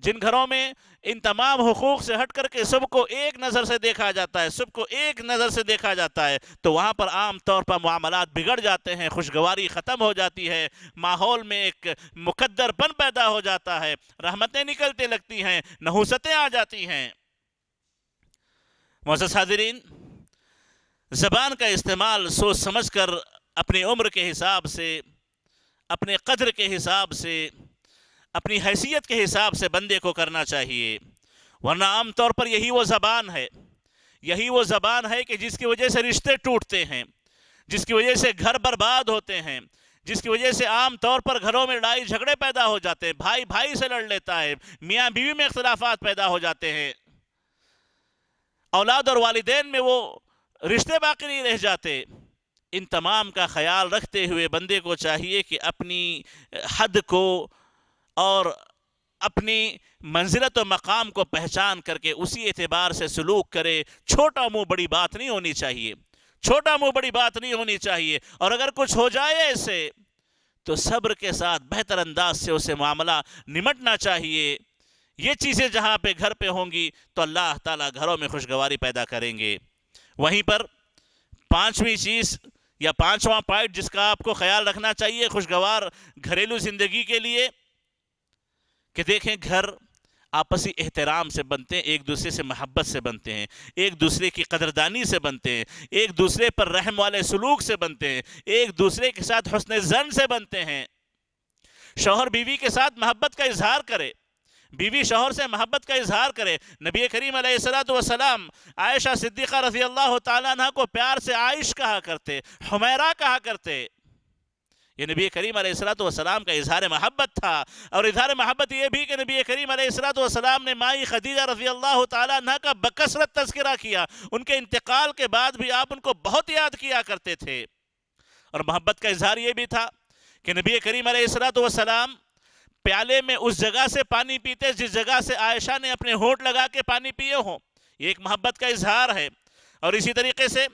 जिन घरों में इन तमाम हकूक़ से हट करके को एक नज़र से देखा जाता है को एक नज़र से देखा जाता है तो वहाँ पर आम तौर पर मामला बिगड़ जाते हैं खुशगवारी ख़त्म हो जाती है माहौल में एक मुकद्दरपन पैदा हो जाता है रहमतें निकलते लगती हैं नहूसतें आ जाती हैं मोसस हाजरीन ज़बान का इस्तेमाल सोच समझ कर अपनी उम्र के हिसाब से अपने कदर के हिसाब से अपनी हैसियत के हिसाब से बंदे को करना चाहिए वरना आम तौर पर यही वो ज़बान है यही वो ज़बान है कि जिसकी वजह से रिश्ते टूटते हैं जिसकी वजह से घर बर्बाद होते हैं जिसकी वजह से आम तौर पर घरों में लड़ाई झगड़े पैदा हो जाते हैं भाई भाई से लड़ लेता है मियाँ बीवी में अख्तलाफात पैदा हो जाते हैं औलाद और वालदेन में वो रिश्ते बाकी नहीं रह जाते इन तमाम का ख्याल रखते हुए बंदे को चाहिए कि अपनी हद को और अपनी मंजिलत और मकाम को पहचान करके उसी एतबार से सलूक करे छोटा मुंह बड़ी बात नहीं होनी चाहिए छोटा मुंह बड़ी बात नहीं होनी चाहिए और अगर कुछ हो जाए ऐसे तो सब्र के साथ बेहतर अंदाज से उसे मामला निमटना चाहिए ये चीज़ें जहाँ पे घर पे होंगी तो अल्लाह ताला घरों में खुशगवारी पैदा करेंगे वहीं पर पांचवी चीज़ या पांचवा पॉइंट जिसका आपको ख्याल रखना चाहिए खुशगवार घरेलू ज़िंदगी के लिए कि देखें घर आपसी एहतराम से बनते हैं एक दूसरे से महब्बत से बनते हैं एक दूसरे की कदरदानी से बनते हैं एक दूसरे पर रहम वाले सलूक से बनते हैं एक दूसरे के साथ हसन जन से बनते हैं शोहर बीवी के साथ महब्बत का इजहार करे बीवी शोहर से महब्बत का इजहार करे नबी करीम सलाम आयशा सिद्दीक़ा रजी अल्लाह तह को प्यार से आयश कहा करते हमारा कहा करते ये नबी करीम सलाम का इजहार महब्बत था और इजहार महब्बत ये भी कि नबी करीम सलाम ने माई खदीजा रजी अल्लाह तह का बकसरत तस्करा किया उनके इंतकाल के बाद भी आप उनको बहुत याद किया करते थे और मोहब्बत का इजहार ये भी था कि नबी करीम सलाम प्याले में उस जगह से पानी पीते जिस जगह से आयशा ने अपने होठ लगा के पानी पिए हों ये एक मोहब्बत का इजहार है और इसी तरीके से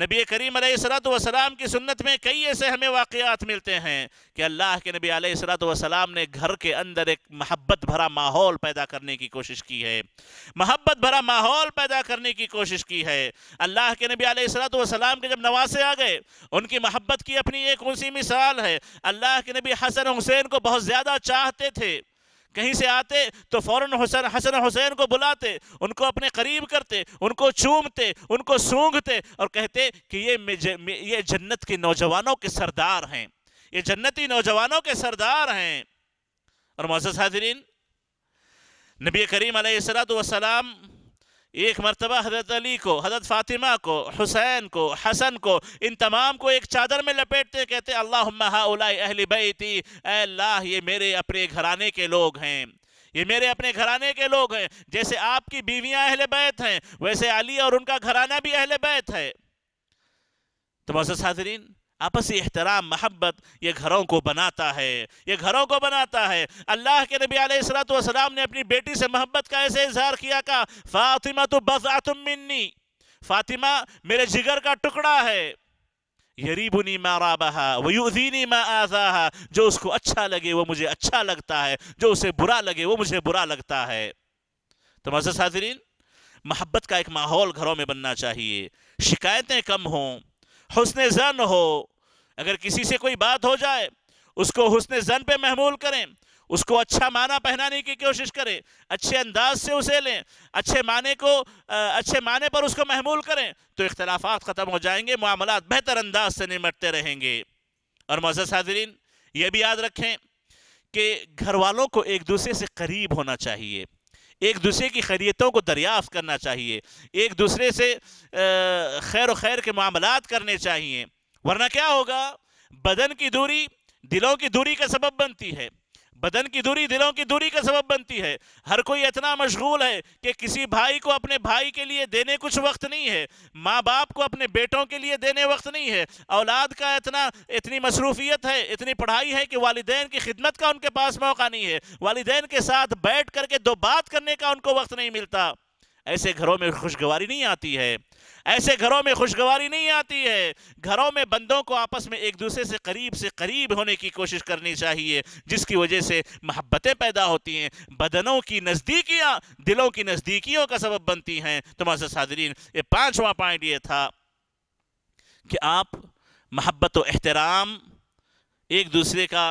नबी करीम वसलाम की सुन्नत में कई ऐसे हमें वाकयात मिलते हैं कि अल्लाह के नबी सलाम ने घर के अंदर एक महब्बत भरा माहौल पैदा करने की कोशिश की है महब्बत भरा माहौल पैदा करने की कोशिश की है अल्लाह के नबी सलाम के जब नवासे आ गए उनकी महब्बत की अपनी एक उसी मिसाल है अल्लाह के नबी हसन हुसैन को बहुत ज़्यादा चाहते थे कहीं से आते तो फ़ौरन हुसन हसन हुसैन को बुलाते उनको अपने करीब करते उनको चूमते उनको सूंघते और कहते कि ये ये जन्नत के नौजवानों के सरदार हैं ये जन्नती नौजवानों के सरदार हैं और मोजा हाजरीन नबी करीम सलाम एक मरतबा हज़रत अली को हज़रत फ़ातिमा को हुसैन को हसन को इन तमाम को एक चादर में लपेटते कहते अल्लाह अहली बैती अल्लाह ये मेरे अपने घराने के लोग हैं ये मेरे अपने घराने के लोग हैं जैसे आपकी बीवियां अहल बैत हैं वैसे अली और उनका घराना भी अहल बैत है तो मौसम हाजरीन आपसी एहतराम महब्बत ये घरों को बनाता है ये घरों को बनाता है अल्लाह के नबी आसलाम ने अपनी बेटी से मोहब्बत का ऐसे इजहार किया का फातिमा तो बस मिन्नी फातिमा मेरे जिगर का टुकड़ा है यरीबुनी मा राबहा वयूदीनी मा आजाहा जो उसको अच्छा लगे वो मुझे अच्छा लगता है जो उसे बुरा लगे वो मुझे बुरा लगता है तो मजद साजरीन महब्बत का एक माहौल घरों में बनना चाहिए शिकायतें कम हों हसन जन हो अगर किसी से कोई बात हो जाए उसको हुसन जन पे महमूल करें उसको अच्छा माना पहनाने की कोशिश करें अच्छे अंदाज से उसे लें अच्छे माने को अच्छे माने पर उसको महमूल करें तो इख्तलाफात ख़त्म हो जाएंगे मामला बेहतर अंदाज से निमटते रहेंगे और मज़ हाजरीन ये भी याद रखें कि घर वालों को एक दूसरे से करीब होना चाहिए एक दूसरे की खैरियतों को दरियाफ़ करना चाहिए एक दूसरे से खैर व खैर के मामलात करने चाहिए वरना क्या होगा बदन की दूरी दिलों की दूरी का सबब बनती है बदन की दूरी दिलों की दूरी का सबब बनती है हर कोई इतना मशगूल है कि किसी भाई को अपने भाई के लिए देने कुछ वक्त नहीं है माँ बाप को अपने बेटों के लिए देने वक्त नहीं है औलाद का इतना इतनी मसरूफियत है इतनी पढ़ाई है कि वालदेन की खिदमत का उनके पास मौका नहीं है वालदेन के साथ बैठ करके दो बात करने का उनको वक्त नहीं मिलता ऐसे घरों में खुशगवारी नहीं आती है ऐसे घरों में खुशगवारी नहीं आती है घरों में बंदों को आपस में एक दूसरे से करीब से करीब होने की कोशिश करनी चाहिए जिसकी वजह से महब्बतें पैदा होती हैं बदनों की नज़दीकियाँ दिलों की नज़दीकियों का सबब बनती हैं तो सादरीन ये पाँचवा पॉइंट ये था कि आप महब्बत व एहतराम एक दूसरे का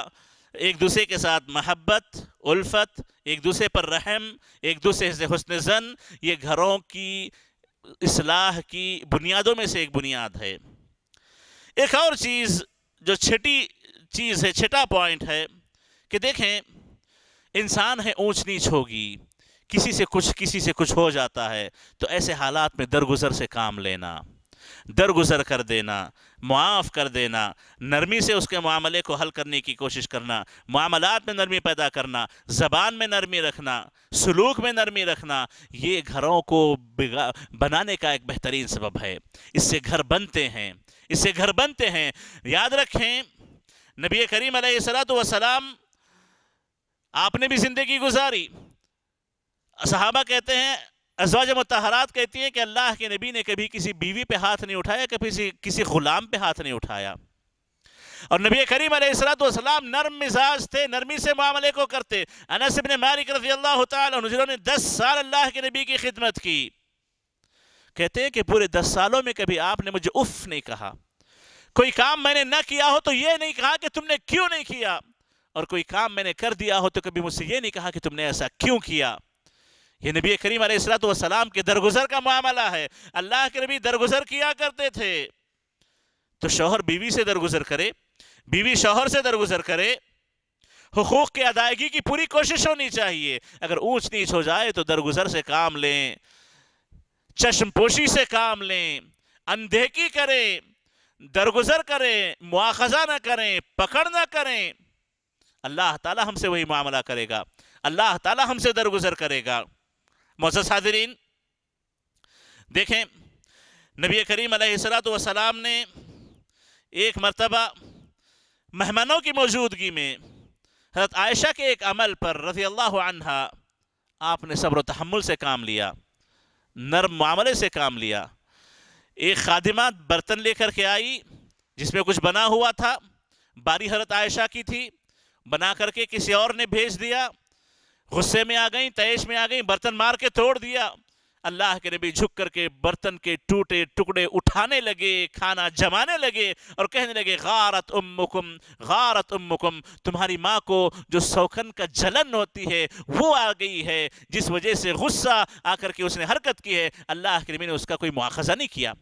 एक दूसरे के साथ महब्बत उल्फत एक दूसरे पर रहम एक दूसरे से हसन जन ये घरों की असलाह की बुनियादों में से एक बुनियाद है एक और चीज़ जो छठी चीज़ है छठा पॉइंट है कि देखें इंसान है ऊंच नीच होगी किसी से कुछ किसी से कुछ हो जाता है तो ऐसे हालात में दरगुजर से काम लेना दरगुजर कर देना मुआफ़ कर देना नरमी से उसके मामले को हल करने की कोशिश करना मामलात में नरमी पैदा करना ज़बान में नरमी रखना सलूक में नरमी रखना ये घरों को बनाने का एक बेहतरीन सबब है इससे घर बनते हैं इससे घर बनते हैं याद रखें नबी करीम सलाम आपने भी ज़िंदगी गुजारी साहबा कहते हैं अजवाज मतहरात कहती है कि अल्लाह के नबी ने कभी किसी बीवी पे हाथ नहीं उठाया कभी किसी किसी गुलाम पे हाथ नहीं उठाया और नबी करीम सलाम नरम मिजाज थे नरमी से मामले को करते अनस मालिक रफी अल्लाह तुझे दस साल अल्लाह के नबी की खिदमत की कहते हैं कि पूरे दस सालों में कभी आपने मुझे उफ़ नहीं कहा कोई काम मैंने ना किया हो तो यह नहीं कहा कि तुमने क्यों नहीं किया और कोई काम मैंने कर दिया हो तो कभी मुझसे ये नहीं कहा कि तुमने ऐसा क्यों किया ये नबी करीम सलाम के दरगुजर का मामला है अल्लाह के नबी दरगुजर किया करते थे तो शोहर बीवी से दरगुजर करे बीवी शोहर से दरगुजर करे हकूक़ की अदायगी की पूरी कोशिश होनी चाहिए अगर ऊंच नीच हो जाए तो दरगुजर से काम लें चश्मपोशी से काम लें अनदेखी करें दरगुजर करें मुआखजा ना करें पकड़ ना करें अल्लाह ताला हमसे वही मामला करेगा अल्लाह ताला हमसे दरगुजर करेगा मोजस देखें नबी करीम सलाम ने एक मरतबा मेहमानों की मौजूदगी में हजरत आयशा के एक अमल पर रजी अल्लाह अनहा आपने सब्र तहमुल से काम लिया नर्म मामले से काम लिया एक खादिमा बर्तन लेकर के आई जिसमें कुछ बना हुआ था बारी हरत आयशा की थी बना करके किसी और ने भेज दिया गुस्से में आ गई तयश में आ गई बर्तन मार के तोड़ दिया अल्लाह के नबी झुक करके बर्तन के टूटे टुकड़े उठाने लगे खाना जमाने लगे और कहने लगे गारत उम्मुकुम गारत उम्मुकुम तुम्हारी माँ को जो सौखन का जलन होती है वो आ गई है जिस वजह से गुस्सा आकर के उसने हरकत की है अल्लाह के नबी ने उसका कोई मुआखजा नहीं किया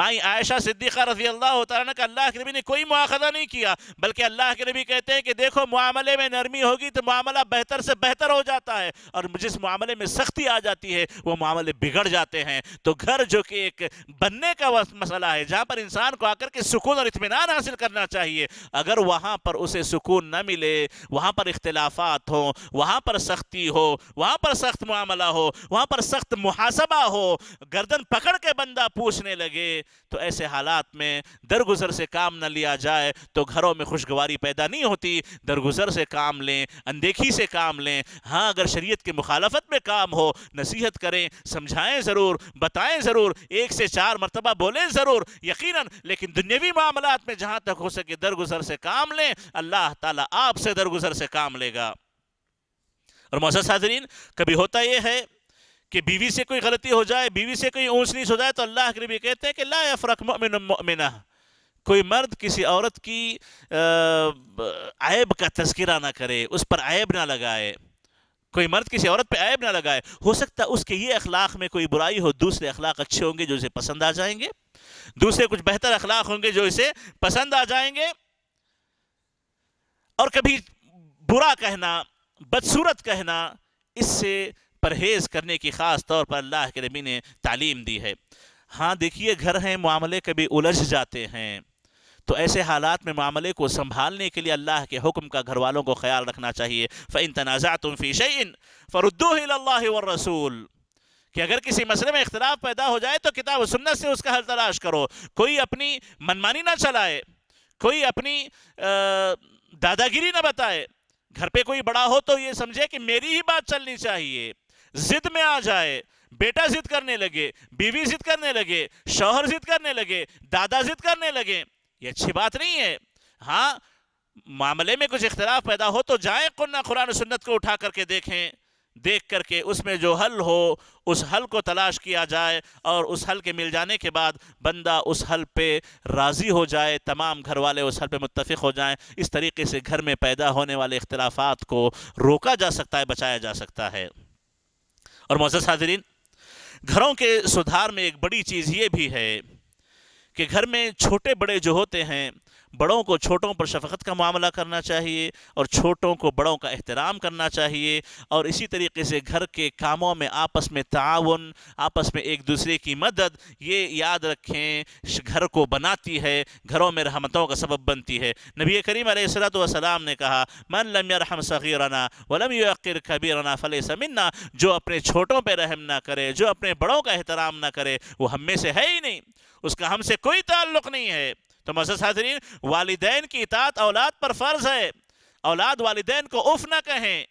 माई आयशा सिद्दीक़ा रजी अल्लाह तला अल्लाह के नबी ने कोई मुआदा नहीं किया बल्कि अल्लाह के नबी कहते हैं कि देखो मामले में नरमी होगी तो मामला बेहतर से बेहतर हो जाता है और जिस मामले में सख्ती आ जाती है वो मामले बिगड़ जाते हैं तो घर जो कि एक बनने का मसला है जहाँ पर इंसान को आकर के सुकून और इतमान हासिल करना चाहिए अगर वहाँ पर उसे सुकून न मिले वहाँ पर इख्तलाफात हों वहाँ पर सख्ती हो वहाँ पर सख्त मामला हो वहाँ पर सख्त मुहासबा हो गर्दन पकड़ के बंदा पूछने लगे तो ऐसे हालात में दरगुजर से काम न लिया जाए तो घरों में खुशगवारी पैदा नहीं होती दरगुजर से काम लें अनदेखी से काम लें हाँ अगर शरीयत की मुखालफत में काम हो नसीहत करें समझाएं ज़रूर बताएं ज़रूर एक से चार मरतबा बोलें ज़रूर यकीन लेकिन दुनियावी मामला में जहाँ तक हो सके दरगुजर से काम लें अल्लाह ताला आपसे दरगुजर से काम लेगा और मौसा साजरीन कभी होता यह है कि बीवी से कोई गलती हो जाए बीवी से कोई ऊंच नीच हो जाए तो अल्लाह के नबी कहते हैं कि ला अफरक मिना कोई मर्द किसी औरत की ऐब का तस्करा ना करे उस पर ऐब ना लगाए कोई मर्द किसी औरत पे ऐब ना लगाए हो सकता उसके ये अखलाक में कोई बुराई हो दूसरे अखलाक अच्छे होंगे जो इसे पसंद आ जाएंगे दूसरे कुछ बेहतर अखलाक होंगे जो इसे पसंद आ जाएंगे और कभी बुरा कहना बदसूरत कहना इससे परहेज़ करने की ख़ास तौर पर अल्लाह के नबी ने तालीम दी है हाँ देखिए घर हैं मामले कभी उलझ जाते हैं तो ऐसे हालात में मामले को संभालने के लिए अल्लाह के हुक्म का घर वालों को ख्याल रखना चाहिए फ़ैन तनाज़ा तुम फ़ीशन फ़रुद्दोल्ला रसूल कि अगर किसी मसले में इख्तलाफ पैदा हो जाए तो किताब सुन्नत से उसका हल तलाश करो कोई अपनी मनमानी ना चलाए कोई अपनी दादागिरी ना बताए घर पे कोई बड़ा हो तो ये समझे कि मेरी ही बात चलनी चाहिए जिद में आ जाए बेटा जिद करने लगे बीवी जिद करने लगे शौहर जिद करने लगे दादा जिद करने लगे ये अच्छी बात नहीं है हाँ मामले में कुछ इख्तलाफ पैदा हो तो जाए कुन्ना कुरान सुन्नत को उठा करके देखें देख करके उसमें जो हल हो उस हल को तलाश किया जाए और उस हल के मिल जाने के बाद बंदा उस हल पे राज़ी हो जाए तमाम घर वाले उस हल पे मुतफ़ हो जाएं इस तरीके से घर में पैदा होने वाले इख्तलाफात को रोका जा सकता है बचाया जा सकता है और मौजूद हाजरीन घरों के सुधार में एक बड़ी चीज़ ये भी है कि घर में छोटे बड़े जो होते हैं बड़ों को छोटों पर शफकत का मामला करना चाहिए और छोटों को बड़ों का एहतराम करना चाहिए और इसी तरीके से घर के कामों में आपस में ताउन आपस में एक दूसरे की मदद ये याद रखें घर को बनाती है घरों में रहमतों का सबब बनती है नबी करीम सलाम ने कहा मन लम यरहम सगीरना वलम कबीरना फ़ल समन्ना जो अपने छोटों पर रहम ना करे जो अपने बड़ों का एहतराम ना करे वो हम में से है ही नहीं उसका हमसे कोई ताल्लुक़ नहीं है तो मसद हाजरीन वालदेन की इतात औलाद पर फ़र्ज़ है औलाद वालदेन को उफ ना कहें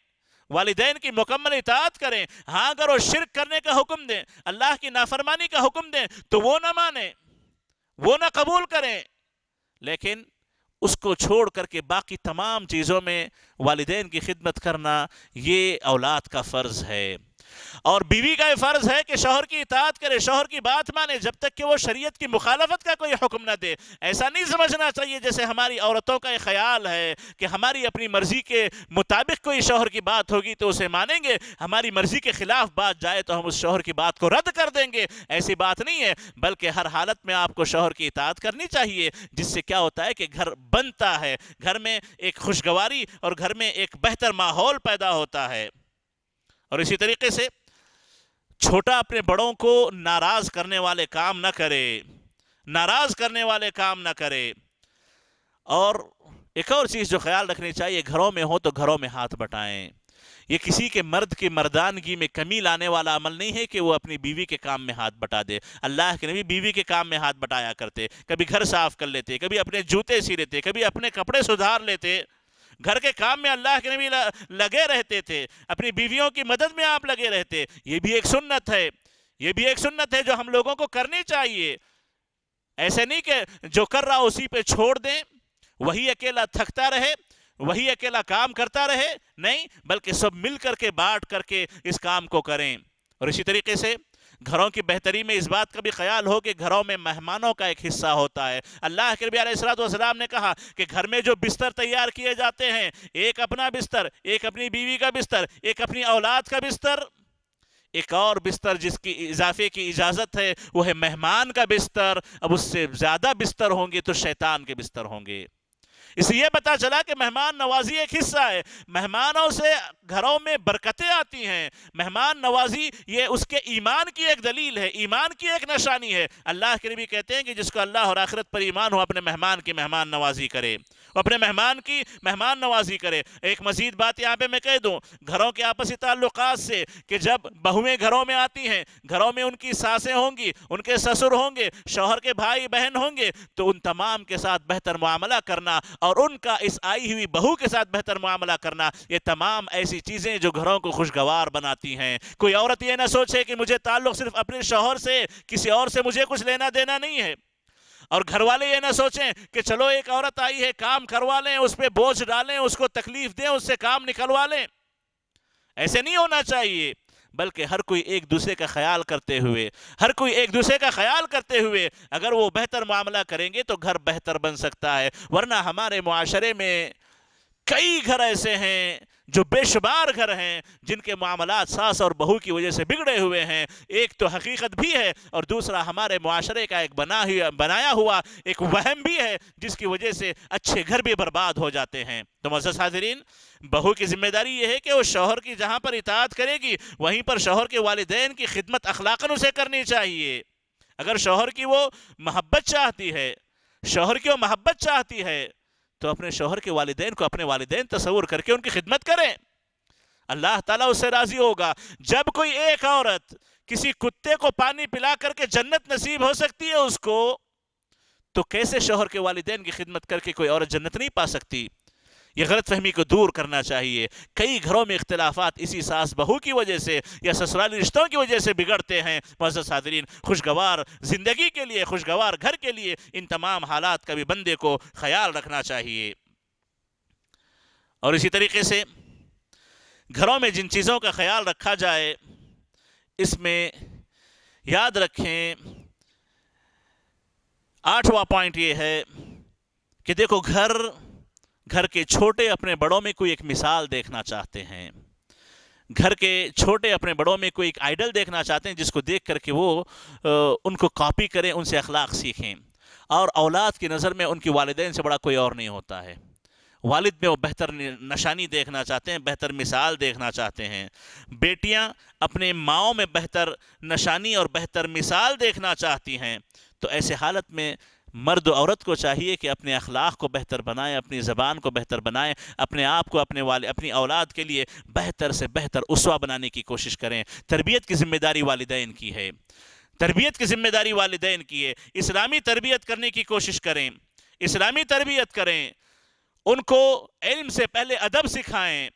वालदेन की मुकम्मल इतात करें हाँ अगर वो शिरक करने का हुक्म दें अल्लाह की नाफरमानी का हुक्म दें तो वो ना माने वो ना कबूल करें लेकिन उसको छोड़ करके बाकी तमाम चीज़ों में वालदेन की खिदमत करना ये औलाद का फ़र्ज़ है और बीवी का यह फ़र्ज़ है कि शोहर की इतात करे शोहर की बात माने जब तक कि वो शरीयत की मुखालफत का कोई हुक्म ना दे ऐसा नहीं समझना चाहिए जैसे हमारी औरतों का ख्याल है कि हमारी अपनी मर्ज़ी के मुताबिक कोई शोहर की बात होगी तो उसे मानेंगे हमारी मर्ज़ी के ख़िलाफ़ बात जाए तो हम उस शोहर की बात को रद्द कर देंगे ऐसी बात नहीं है बल्कि हर हालत में आपको शोहर की इतात करनी चाहिए जिससे क्या होता है कि घर बनता है घर में एक खुशगवारी और घर में एक बेहतर माहौल पैदा होता है और इसी तरीके से छोटा अपने बड़ों को नाराज करने वाले काम ना करे नाराज करने वाले काम ना करे और एक और चीज़ जो ख्याल रखनी चाहिए घरों में हो तो घरों में हाथ बटाएं ये किसी के मर्द की मर्दानगी में कमी लाने वाला अमल नहीं है कि वो अपनी बीवी के काम में हाथ बटा दे अल्लाह के नबी बीवी के काम में हाथ बटाया करते कभी घर साफ कर लेते कभी अपने जूते सी लेते कभी अपने कपड़े सुधार लेते घर के काम में अल्लाह के नबी लगे रहते थे अपनी बीवियों की मदद में आप लगे रहते ये भी एक सुन्नत है ये भी एक सुन्नत है जो हम लोगों को करनी चाहिए ऐसे नहीं कि जो कर रहा उसी पे छोड़ दें वही अकेला थकता रहे वही अकेला काम करता रहे नहीं बल्कि सब मिल करके बांट करके इस काम को करें और इसी तरीके से घरों की बेहतरी में इस बात का भी ख्याल हो कि घरों में मेहमानों का एक हिस्सा होता है अल्लाह के रबीसलाम ने कहा कि घर में जो बिस्तर तैयार किए जाते हैं एक अपना बिस्तर एक अपनी बीवी का बिस्तर एक अपनी औलाद का बिस्तर एक और बिस्तर जिसकी इजाफे की इजाज़त है वह है मेहमान का बिस्तर अब उससे ज़्यादा बिस्तर होंगे तो शैतान के बिस्तर होंगे यह पता चला कि मेहमान नवाजी एक हिस्सा है मेहमानों से घरों में बरकतें आती हैं मेहमान नवाजी ये उसके ईमान की एक दलील है ईमान की एक निशानी है अल्लाह के नबी कहते हैं कि जिसको अल्लाह और आखिरत पर ईमान हो अपने मेहमान की मेहमान नवाजी करे अपने मेहमान की मेहमान नवाजी करे एक मजीद बात यहाँ पे मैं कह दूँ घरों के आपसी ताल्लुक से कि जब बहुएँ घरों में आती हैं घरों में उनकी सासें होंगी उनके ससुर होंगे शोहर के भाई बहन होंगे तो उन तमाम के साथ बेहतर मामला करना और उनका इस आई हुई बहू के साथ बेहतर मामला करना ये तमाम ऐसी चीज़ें जो घरों को खुशगवार बनाती हैं कोई औरत ये ना सोचे कि मुझे ताल्लुक सिर्फ अपने शोहर से किसी और से मुझे कुछ लेना देना नहीं है और घर वाले ये ना सोचें कि चलो एक औरत आई है काम करवा लें उस पर बोझ डालें उसको तकलीफ दें उससे काम निकलवा लें ऐसे नहीं होना चाहिए बल्कि हर कोई एक दूसरे का ख्याल करते हुए हर कोई एक दूसरे का ख्याल करते हुए अगर वो बेहतर मामला करेंगे तो घर बेहतर बन सकता है वरना हमारे माशरे में कई घर ऐसे हैं जो बेशुमार घर हैं जिनके मामला सास और बहू की वजह से बिगड़े हुए हैं एक तो हकीकत भी है और दूसरा हमारे माशरे का एक बना हुआ बनाया हुआ एक वहम भी है जिसकी वजह से अच्छे घर भी बर्बाद हो जाते हैं तो मजस हाजरीन बहू की जिम्मेदारी यह है कि वो शोहर की जहाँ पर इतात करेगी वहीं पर शोहर के वालदेन की खिदमत अखलाकन उसे करनी चाहिए अगर शोहर की वो मोहब्बत चाहती है शोहर की वो मोहब्बत चाहती है तो अपने शोहर के वालदे को अपने वालदे तस्वूर करके उनकी खिदमत करें अल्लाह ताला उससे राजी होगा जब कोई एक औरत किसी कुत्ते को पानी पिला करके जन्नत नसीब हो सकती है उसको तो कैसे शोहर के वालदेन की खिदमत करके कोई औरत जन्नत नहीं पा सकती यह गलत फहमी को दूर करना चाहिए कई घरों में इख्तलाफात इसी सास बहू की वजह से या ससुराली रिश्तों की वजह से बिगड़ते हैं मजद सादरीन खुशगवार ज़िंदगी के लिए खुशगवार घर के लिए इन तमाम हालात का भी बंदे को ख्याल रखना चाहिए और इसी तरीके से घरों में जिन चीज़ों का ख्याल रखा जाए इसमें याद रखें आठवां पॉइंट ये है कि देखो घर घर के छोटे अपने बड़ों में कोई एक मिसाल देखना चाहते हैं घर के छोटे अपने बड़ों में कोई एक आइडल देखना चाहते हैं जिसको देख करके वो उनको कॉपी करें उनसे अखलाक सीखें और औलाद की नज़र में उनकी वालदेन से बड़ा कोई और नहीं होता है वालिद में वो बेहतर नशानी देखना चाहते हैं बेहतर मिसाल देखना चाहते हैं बेटियां अपने माओ में बेहतर नशानी और बेहतर मिसाल देखना चाहती हैं तो ऐसे हालत में मर्द औरत को चाहिए कि अपने अखलाक को बेहतर बनाएं अपनी ज़बान को बेहतर बनाएं अपने आप को अपने वाले अपनी औलाद के लिए बेहतर से बेहतर उसवा बनाने की कोशिश करें तरबियत की जिम्मेदारी वालदेन की है तरबियत की जिम्मेदारी वालदेन की है इस्लामी तरबियत करने की कोशिश करें इस्लामी तरबियत करें उनको इल्म से पहले अदब सिखाएं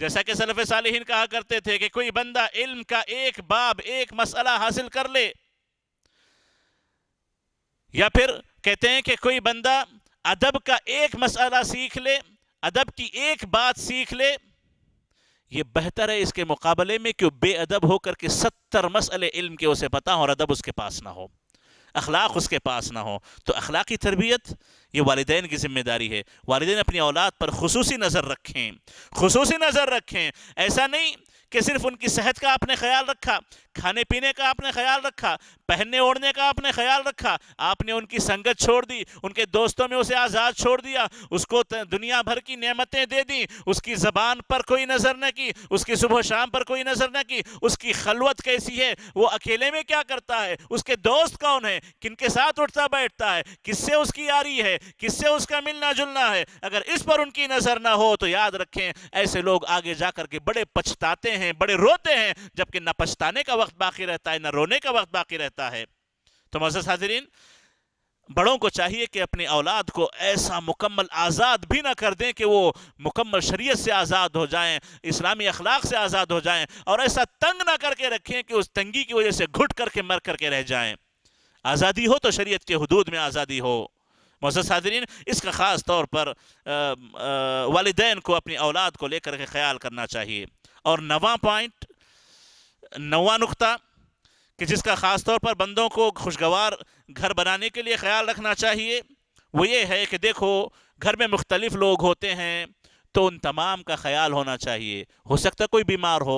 जैसा कि सलफ़ सालहीन कहा करते थे कि कोई बंदा इल्म का एक बाब एक मसला हासिल कर ले या फिर कहते हैं कि कोई बंदा अदब का एक मसला सीख ले अदब की एक बात सीख ले ये बेहतर है इसके मुकाबले में कि बेअदब होकर के सत्तर मसले इल्म के उसे पता हो और अदब उसके पास ना हो अखलाक उसके पास ना हो तो अखलाकी तरबियत ये वालदे की जिम्मेदारी है वालदे अपनी औलाद पर खसूस नज़र रखें खसूस नज़र रखें ऐसा नहीं कि सिर्फ उनकी सेहत का आपने ख्याल रखा खाने पीने का आपने ख्याल रखा पहनने ओढ़ने का आपने ख्याल रखा आपने उनकी संगत छोड़ दी उनके दोस्तों में उसे आज़ाद छोड़ दिया उसको दुनिया भर की नेमतें दे दी उसकी ज़बान पर कोई नज़र न की उसकी सुबह शाम पर कोई नज़र न की उसकी खलवत कैसी है वो अकेले में क्या करता है उसके दोस्त कौन है किन के साथ उठता बैठता है किससे उसकी यारी है किससे उसका मिलना जुलना है अगर इस पर उनकी नज़र ना हो तो याद रखें ऐसे लोग आगे जा के बड़े पछताते हैं हैं बड़े रोते हैं जबकि ना पछताने का वक्त बाकी रहता है ना रोने का वक्त बाकी रहता है तो मजस हाजरीन बड़ों को चाहिए कि अपनी औलाद को ऐसा मुकम्मल आज़ाद भी ना कर दें कि वो मुकम्मल शरीयत से आज़ाद हो जाएं इस्लामी अखलाक से आज़ाद हो जाएं और ऐसा तंग ना करके रखें कि उस तंगी की वजह से घुट करके मर करके रह जाएं आज़ादी हो तो शरीयत के हदूद में आज़ादी हो मोसादरीन इसका ख़ास तौर पर वालदेन को अपनी औलाद को लेकर के ख्याल करना चाहिए और नवा पॉइंट नवा नुक्ता कि जिसका ख़ास तौर पर बंदों को खुशगवार घर बनाने के लिए ख्याल रखना चाहिए वो ये है कि देखो घर में मुख्तलिफ़ लोग होते हैं तो उन तमाम का ख्याल होना चाहिए हो सकता कोई बीमार हो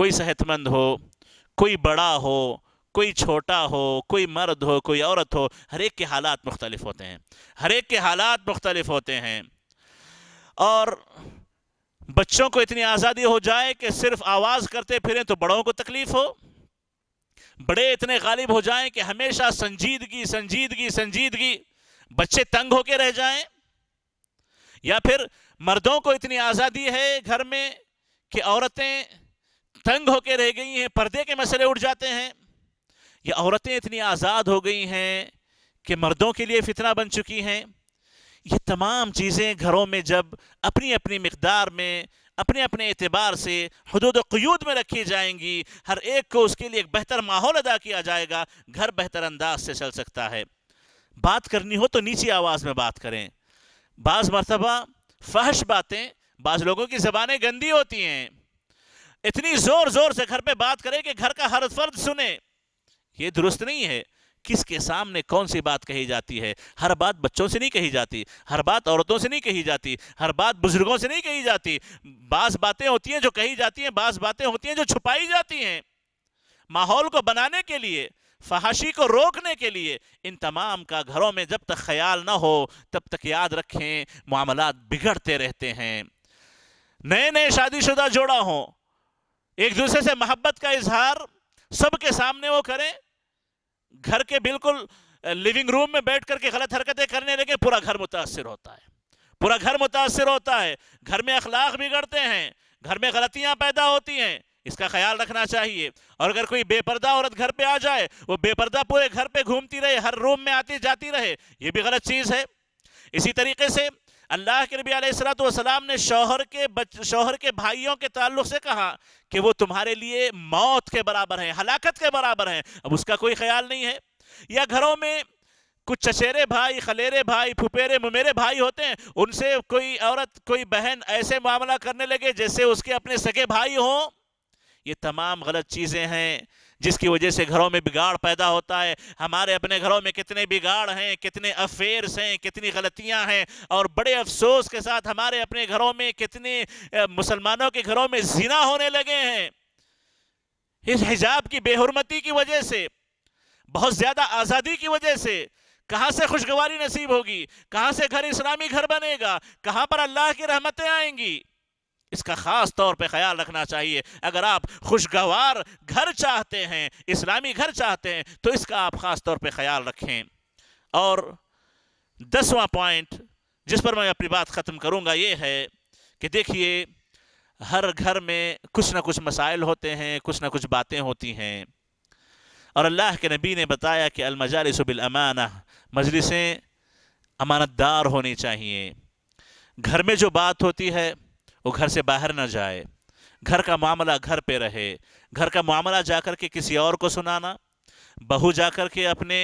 कोई सेहतमंद हो कोई बड़ा हो कोई छोटा हो कोई मर्द हो कोई औरत हो हर एक के हालात मुख्तलिफ होते हैं हर एक के हालात मुख्तलिफ होते हैं और बच्चों को इतनी आज़ादी हो जाए कि सिर्फ आवाज़ करते फिरें तो बड़ों को तकलीफ़ हो बड़े इतने गालिब हो जाएं कि हमेशा संजीदगी संजीदगी संजीदगी बच्चे तंग होके रह जाएं या फिर मर्दों को इतनी आज़ादी है घर में कि औरतें तंग होके रह गई हैं पर्दे के मसले उठ जाते हैं ये औरतें इतनी आज़ाद हो गई हैं कि मर्दों के लिए फितना बन चुकी हैं ये तमाम चीज़ें घरों में जब अपनी अपनी मकदार में अपने अपने एतबार से हदूद क्यूद में रखी जाएंगी हर एक को उसके लिए एक बेहतर माहौल अदा किया जाएगा घर बेहतर अंदाज से चल सकता है बात करनी हो तो नीची आवाज़ में बात करें बाज़ मरतबा फहश बातें बाज़ लोगों की ज़बानें गंदी होती हैं इतनी ज़ोर ज़ोर से घर पर बात करें कि घर का हर फर्द सुने ये दुरुस्त नहीं है किसके सामने कौन सी बात कही जाती है हर बात बच्चों से नहीं कही जाती हर बात औरतों से नहीं कही जाती हर बात बुजुर्गों से नहीं कही जाती बास बातें होती हैं जो कही जाती हैं बास बातें होती हैं जो छुपाई जाती हैं माहौल को बनाने के लिए फहाशी को रोकने के लिए इन तमाम का घरों में जब तक ख्याल ना हो तब तक याद रखें मामला बिगड़ते रहते हैं नए नए शादीशुदा जोड़ा हो एक दूसरे से मोहब्बत का इजहार सबके सामने वो करें घर के बिल्कुल लिविंग रूम में बैठ करके गलत हरकतें करने लगे पूरा घर मुतासर होता है पूरा घर मुतासर होता है घर में अखलाक बिगड़ते हैं घर में गलतियां पैदा होती हैं इसका ख्याल रखना चाहिए और अगर कोई बेपर्दा औरत घर पे आ जाए वो बेपर्दा पूरे घर पे घूमती रहे हर रूम में आती जाती रहे ये भी गलत चीज़ है इसी तरीके से अल्लाह के नबी आलत ने शोहर के बच शोहर के भाइयों के ताल्लुक से कहा कि वो तुम्हारे लिए मौत के बराबर है हलाकत के बराबर है अब उसका कोई ख्याल नहीं है या घरों में कुछ चचेरे भाई खलेरे भाई फुपेरे मुमेरे भाई होते हैं उनसे कोई औरत कोई बहन ऐसे मामला करने लगे जैसे उसके अपने सगे भाई हों ये तमाम गलत चीज़ें हैं जिसकी वजह से घरों में बिगाड़ पैदा होता है हमारे अपने घरों में कितने बिगाड़ हैं कितने अफेयर्स हैं कितनी गलतियां हैं और बड़े अफसोस के साथ हमारे अपने घरों में कितने मुसलमानों के घरों में जिना होने लगे हैं इस हिजाब की बेहरमती की वजह से बहुत ज़्यादा आज़ादी की वजह से कहाँ से खुशगवारी नसीब होगी कहाँ से घर इस्लामी घर बनेगा कहाँ पर अल्लाह की रहमतें आएंगी इसका ख़ास तौर पे ख्याल रखना चाहिए अगर आप खुशगवार घर चाहते हैं इस्लामी घर चाहते हैं तो इसका आप ख़ास तौर पे ख्याल रखें और दसवां पॉइंट जिस पर मैं अपनी बात ख़त्म करूँगा ये है कि देखिए हर घर में कुछ ना कुछ मसाइल होते हैं कुछ ना कुछ बातें होती हैं और अल्लाह के नबी ने बताया कि अलमजालसबिलमाना मजलिसें अमानतदार होनी चाहिए घर में जो बात होती है वो घर से बाहर ना जाए घर का मामला घर पे रहे घर का मामला जा कर के किसी और को सुनाना बहू जा कर के अपने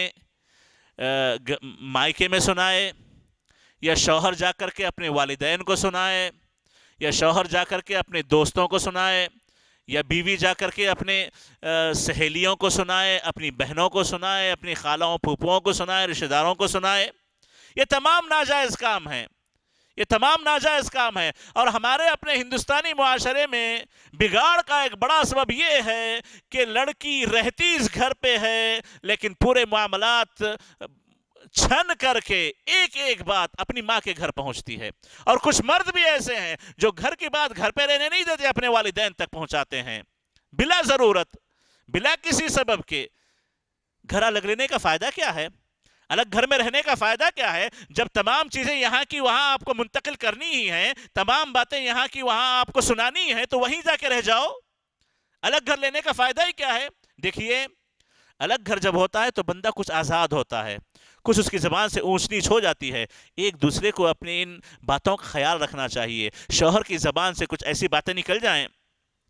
मायके में सुनाए या शौहर जा कर के अपने वालदेन को सुनाए या शौहर जा कर के अपने दोस्तों को सुनाए या बीवी जा कर के अपने सहेलियों को सुनाए अपनी बहनों को सुनाए अपनी खालाओं फूफुओं को सुनाए रिश्तेदारों को सुनाए ये तमाम नाजायज़ काम हैं ये तमाम नाजायज़ काम है और हमारे अपने हिंदुस्तानी माशरे में बिगाड़ का एक बड़ा सबब यह है कि लड़की रहती इस घर पे है लेकिन पूरे मामलात छन करके एक एक बात अपनी माँ के घर पहुंचती है और कुछ मर्द भी ऐसे हैं जो घर की बात घर पे रहने नहीं देते अपने वालदेन तक पहुंचाते हैं बिला ज़रूरत बिला किसी सबब के घरा लग लेने का फ़ायदा क्या है अलग घर में रहने का फ़ायदा क्या है जब तमाम चीज़ें यहाँ की वहां आपको मुंतकिल करनी ही हैं तमाम बातें यहाँ की वहाँ आपको सुनानी है तो वहीं जाके रह जाओ अलग घर लेने का फ़ायदा ही क्या है देखिए अलग घर जब होता है तो बंदा कुछ आज़ाद होता है कुछ उसकी ज़बान से ऊंच नीच हो जाती है एक दूसरे को अपनी इन बातों का ख्याल रखना चाहिए शोहर की ज़बान से कुछ ऐसी बातें निकल जाएं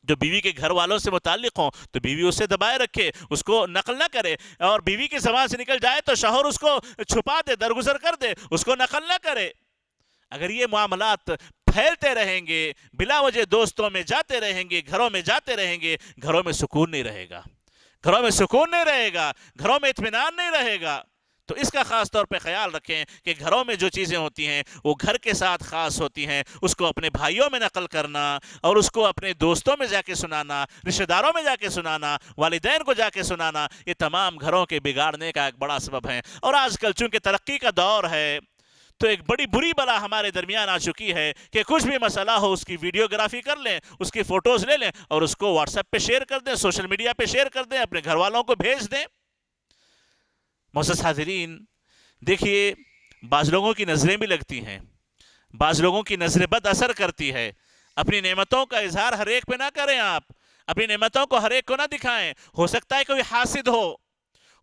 जो बीवी के घर वालों से मुतक़ हों तो बीवी उसे दबाए रखे उसको नकल ना करे और बीवी के जबान से निकल जाए तो शोहर उसको छुपा दे दरगुजर कर दे उसको नकल ना करे अगर ये मामला फैलते रहेंगे बिला वजह दोस्तों में जाते रहेंगे घरों में जाते रहेंगे घरों में सुकून नहीं रहेगा घरों में सुकून नहीं रहेगा घरों में इतमान नहीं रहेगा तो इसका ख़ास तौर पे ख्याल रखें कि घरों में जो चीज़ें होती हैं वो घर के साथ ख़ास होती हैं उसको अपने भाइयों में नकल करना और उसको अपने दोस्तों में जाके सुनाना रिश्तेदारों में जाके सुनाना वालदेन को जाके सुनाना ये तमाम घरों के बिगाड़ने का एक बड़ा सबब है और आजकल चूँकि तरक्की का दौर है तो एक बड़ी बुरी बला हमारे दरमियान आ चुकी है कि कुछ भी मसला हो उसकी वीडियोग्राफी कर लें उसकी फ़ोटोज़ ले लें और उसको व्हाट्सएप पर शेयर कर दें सोशल मीडिया पर शेयर कर दें अपने घर वालों को भेज दें मोसस हाजरीन देखिए बाज़ लोगों की नज़रें भी लगती हैं बाज़ लोगों की नज़रें बद असर करती है अपनी नेमतों का इजहार हर एक पे ना करें आप अपनी नेमतों को हर एक को ना दिखाएं हो सकता है कोई हासिद हो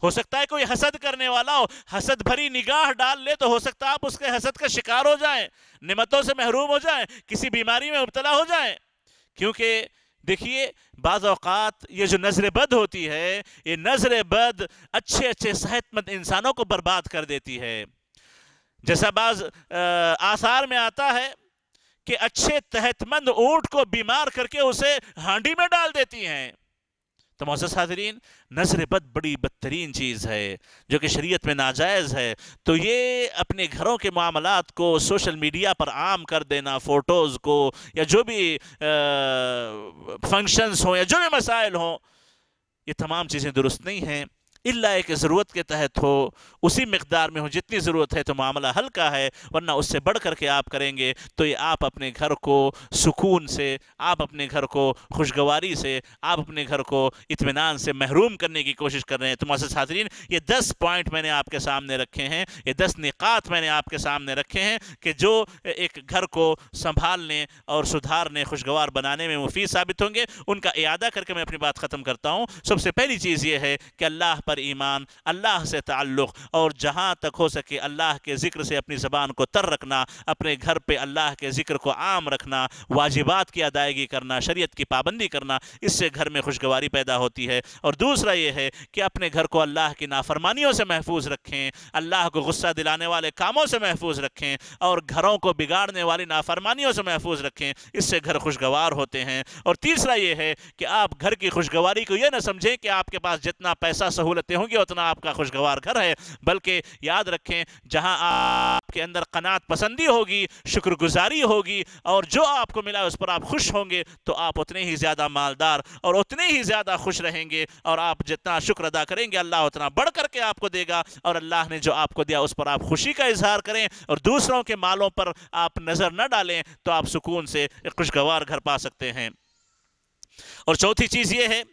हो सकता है कोई हसद करने वाला हो हसद भरी निगाह डाल ले तो हो सकता है आप उसके हसद का शिकार हो जाएं नेमतों से महरूम हो जाएं किसी बीमारी में मुबतला हो जाएं क्योंकि देखिए बाज़ अवत ये जो नज़र बद होती है ये नज़र बद अच्छे अच्छे सेहतमंद इंसानों को बर्बाद कर देती है जैसा बाज आसार में आता है कि अच्छे तहतमंद ऊँट को बीमार करके उसे हांडी में डाल देती हैं तो मोज़ हाजरीन नज़र बद बड़ी बदतरीन चीज़ है जो कि शरीयत में नाजायज़ है तो ये अपने घरों के मामला को सोशल मीडिया पर आम कर देना फ़ोटोज़ को या जो भी फंक्शंस हों या जो भी मसाइल हों ये तमाम चीज़ें दुरुस्त नहीं हैं इल्ला एक ज़रूरत के तहत हो उसी मकदार में हो जितनी ज़रूरत है तो मामला हल्का है वरना उससे बढ़ करके आप करेंगे तो ये आप अपने घर को सुकून से आप अपने घर को खुशगवारी से आप अपने घर को इतमान से महरूम करने की कोशिश कर रहे हैं तो मौसद हाजरीन ये दस पॉइंट मैंने आपके सामने रखे हैं ये दस निकात मैंने आपके सामने रखे हैं कि जो एक घर को संभालने और सुधारने खुशगवार बनाने में मुफीद साबित होंगे उनका अदा करके मैं अपनी बात ख़त्म करता हूँ सबसे पहली चीज़ ये है कि अल्लाह पर ईमान अल्लाह से ताल्लुक़ और जहाँ तक हो सके अल्लाह के ज़िक्र से अपनी ज़बान को तर रखना अपने घर पर अल्लाह के ज़िक्र को आम रखना वाजिबात की अदायगी करना शरीयत की पाबंदी करना इससे घर में खुशगवारी पैदा होती है और दूसरा ये है कि अपने घर को अल्लाह की नाफरमानियों से महफूज रखें अल्लाह को गुस्सा दिलाने वाले कामों से महफूज रखें और घरों को बिगाड़ने वाली नाफरमानियों से महफूज रखें इससे घर खुशगवार होते हैं और तीसरा ये है कि आप घर की खुशगवारी को यह ना समझें कि आपके पास जितना पैसा सहूलत सहूलतें होंगी उतना आपका खुशगवार घर है बल्कि याद रखें जहाँ आपके अंदर कनात पसंदी होगी शुक्रगुजारी होगी और जो आपको मिला उस पर आप खुश होंगे तो आप उतने ही ज़्यादा मालदार और उतने ही ज़्यादा खुश रहेंगे और आप जितना शुक्र अदा करेंगे अल्लाह उतना बढ़ करके आपको देगा और अल्लाह ने जो आपको दिया उस पर आप खुशी का इजहार करें और दूसरों के मालों पर आप नज़र न डालें तो आप सुकून से खुशगवार घर पा सकते हैं और चौथी चीज़ ये है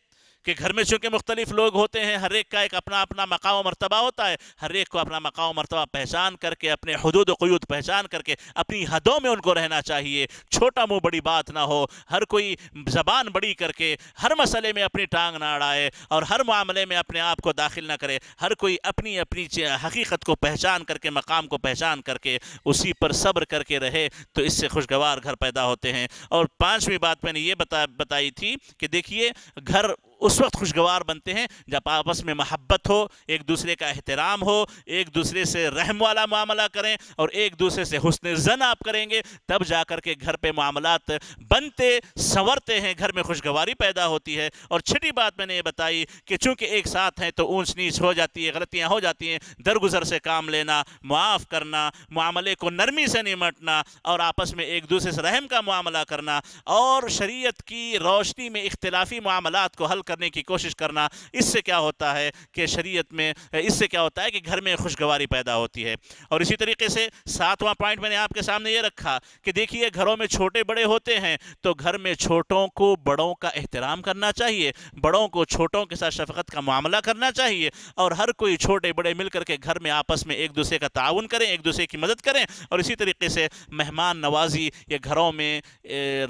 कि घर में चूँकि मुख्तलिफ लोग होते हैं हर एक का एक अपना अपना मकाम मरतबा होता है हर एक को अपना मकाम मरतबा पहचान करके अपने हदूद क्यूद पहचान करके अपनी हदों में उनको रहना चाहिए छोटा मुँह बड़ी बात ना हो हर कोई ज़बान बड़ी करके हर मसले में अपनी टांग ना अड़ाए और हर मामले में अपने आप को दाखिल ना करे हर कोई अपनी अपनी हकीकत को पहचान करके मकाम को पहचान करके उसी पर सब्र करके रहे तो इससे खुशगवार घर पैदा होते हैं और पाँचवीं बात मैंने ये बता बताई थी कि देखिए घर उस वक्त खुशगवार बनते हैं जब आपस में महब्बत हो एक दूसरे का एहतराम हो एक दूसरे से रहम वाला मामला करें और एक दूसरे से हुसन जन आप करेंगे तब जा कर के घर पर मामलात बनते संवरते हैं घर में खुशगवारी पैदा होती है और छठी बात मैंने ये बताई कि चूँकि एक साथ हैं तो ऊँच नीच हो जाती है गलतियाँ हो जाती हैं दरगुजर से काम लेना माफ़ करना मामले को नरमी से निमटना और आपस में एक दूसरे से रहम का मामला करना और शरीय की रोशनी में इख्तलाफी मामला को हल करने की कोशिश करना इससे क्या होता है कि शरीयत में इससे क्या होता है कि घर में खुशगवारी पैदा होती है और इसी तरीके से सातवां पॉइंट मैंने आपके सामने ये रखा कि देखिए घरों में छोटे बड़े होते हैं तो घर में छोटों को बड़ों का एहतराम करना चाहिए बड़ों को छोटों के साथ शफकत का मामला करना चाहिए और हर कोई छोटे बड़े मिल करके घर में आपस में एक दूसरे का ताउन करें एक दूसरे की मदद करें और इसी तरीके से मेहमान नवाजी ये घरों में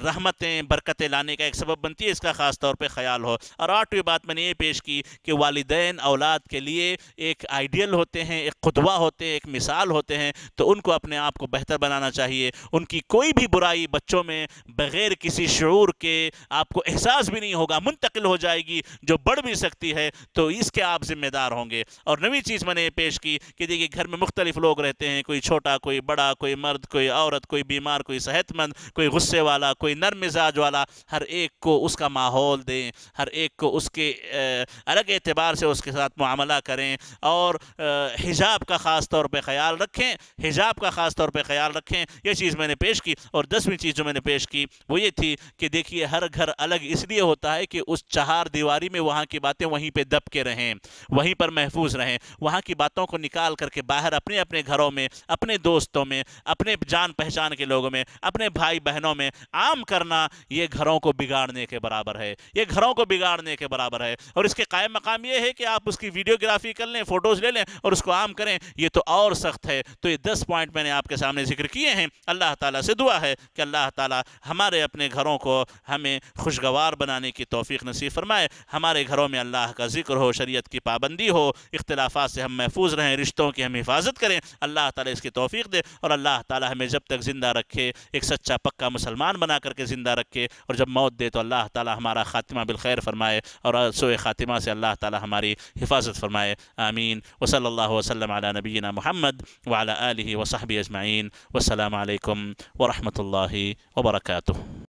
रहमतें बरकतें लाने का एक सबब बनती है इसका ख़ास तौर पर ख्याल हो और आठवीं बात मैंने ये पेश की कि वालदेन औलाद के लिए एक आइडियल होते हैं एक खुदवा होते हैं एक मिसाल होते हैं तो उनको अपने आप को बेहतर बनाना चाहिए उनकी कोई भी बुराई बच्चों में बग़ैर किसी शूर के आपको एहसास भी नहीं होगा मुंतकिल हो जाएगी जो बढ़ भी सकती है तो इसके आप ज़िम्मेदार होंगे और नवी चीज़ मैंने ये पेश की कि देखिए घर में मुख्तलिफ लोग रहते हैं कोई छोटा कोई बड़ा कोई मर्द कोई औरत कोई बीमार कोई सेहतमंद कोई गुस्से वाला कोई नरम मिजाज वाला हर एक को उसका माहौल दें हर एक को उसके अलग एतबार से उसके साथ मामला करें और हिजाब का ख़ास तौर पर ख्याल रखें हिजाब का ख़ास तौर पर ख्याल रखें यह चीज़ मैंने पेश की और दसवीं चीज़ जो मैंने पेश की वो ये थी कि देखिए हर घर अलग इसलिए होता है कि उस चार दीवारी में वहाँ की बातें वहीं पर दब के रहें वहीं पर महफूज रहें वहाँ की बातों को निकाल करके बाहर अपने अपने घरों में अपने दोस्तों में अपने जान पहचान के लोगों में अपने भाई बहनों में आम करना ये घरों को बिगाड़ने के बराबर है ये घरों को बिगाड़ने करने के बराबर है और इसके कायम मकाम यह है कि आप उसकी वीडियोग्राफी कर लें फ़ोटोज़ ले लें और उसको आम करें ये तो और सख्त है तो ये दस पॉइंट मैंने आपके सामने जिक्र किए हैं अल्लाह ताला से दुआ है कि अल्लाह ताला हमारे अपने घरों को हमें खुशगवार बनाने की तोफ़ी नसीब फरमाए हमारे घरों में अल्लाह का जिक्र हो शरीयत की पाबंदी हो अख्तिलाफ़ से हम महफूज रहें रिश्तों की हम हिफाजत करें अल्लाह ताला इसकी तोफ़ी दे और अल्लाह ताला हमें जब तक ज़िंदा रखे एक सच्चा पक्का मुसलमान बना करके ज़िंदा रखे और जब मौत दे तो अल्लाह ताला हमारा ख़ात्मा बिलखैर फरमाए فرمائے اور سوئے خاتمہ سے اللہ تعالی ہماری حفاظت فرمائے آمین وصلی اللہ وسلم على نبینا محمد وعلى آله وصحبه اجمعین والسلام علیکم ورحمت اللہ وبرکاتہ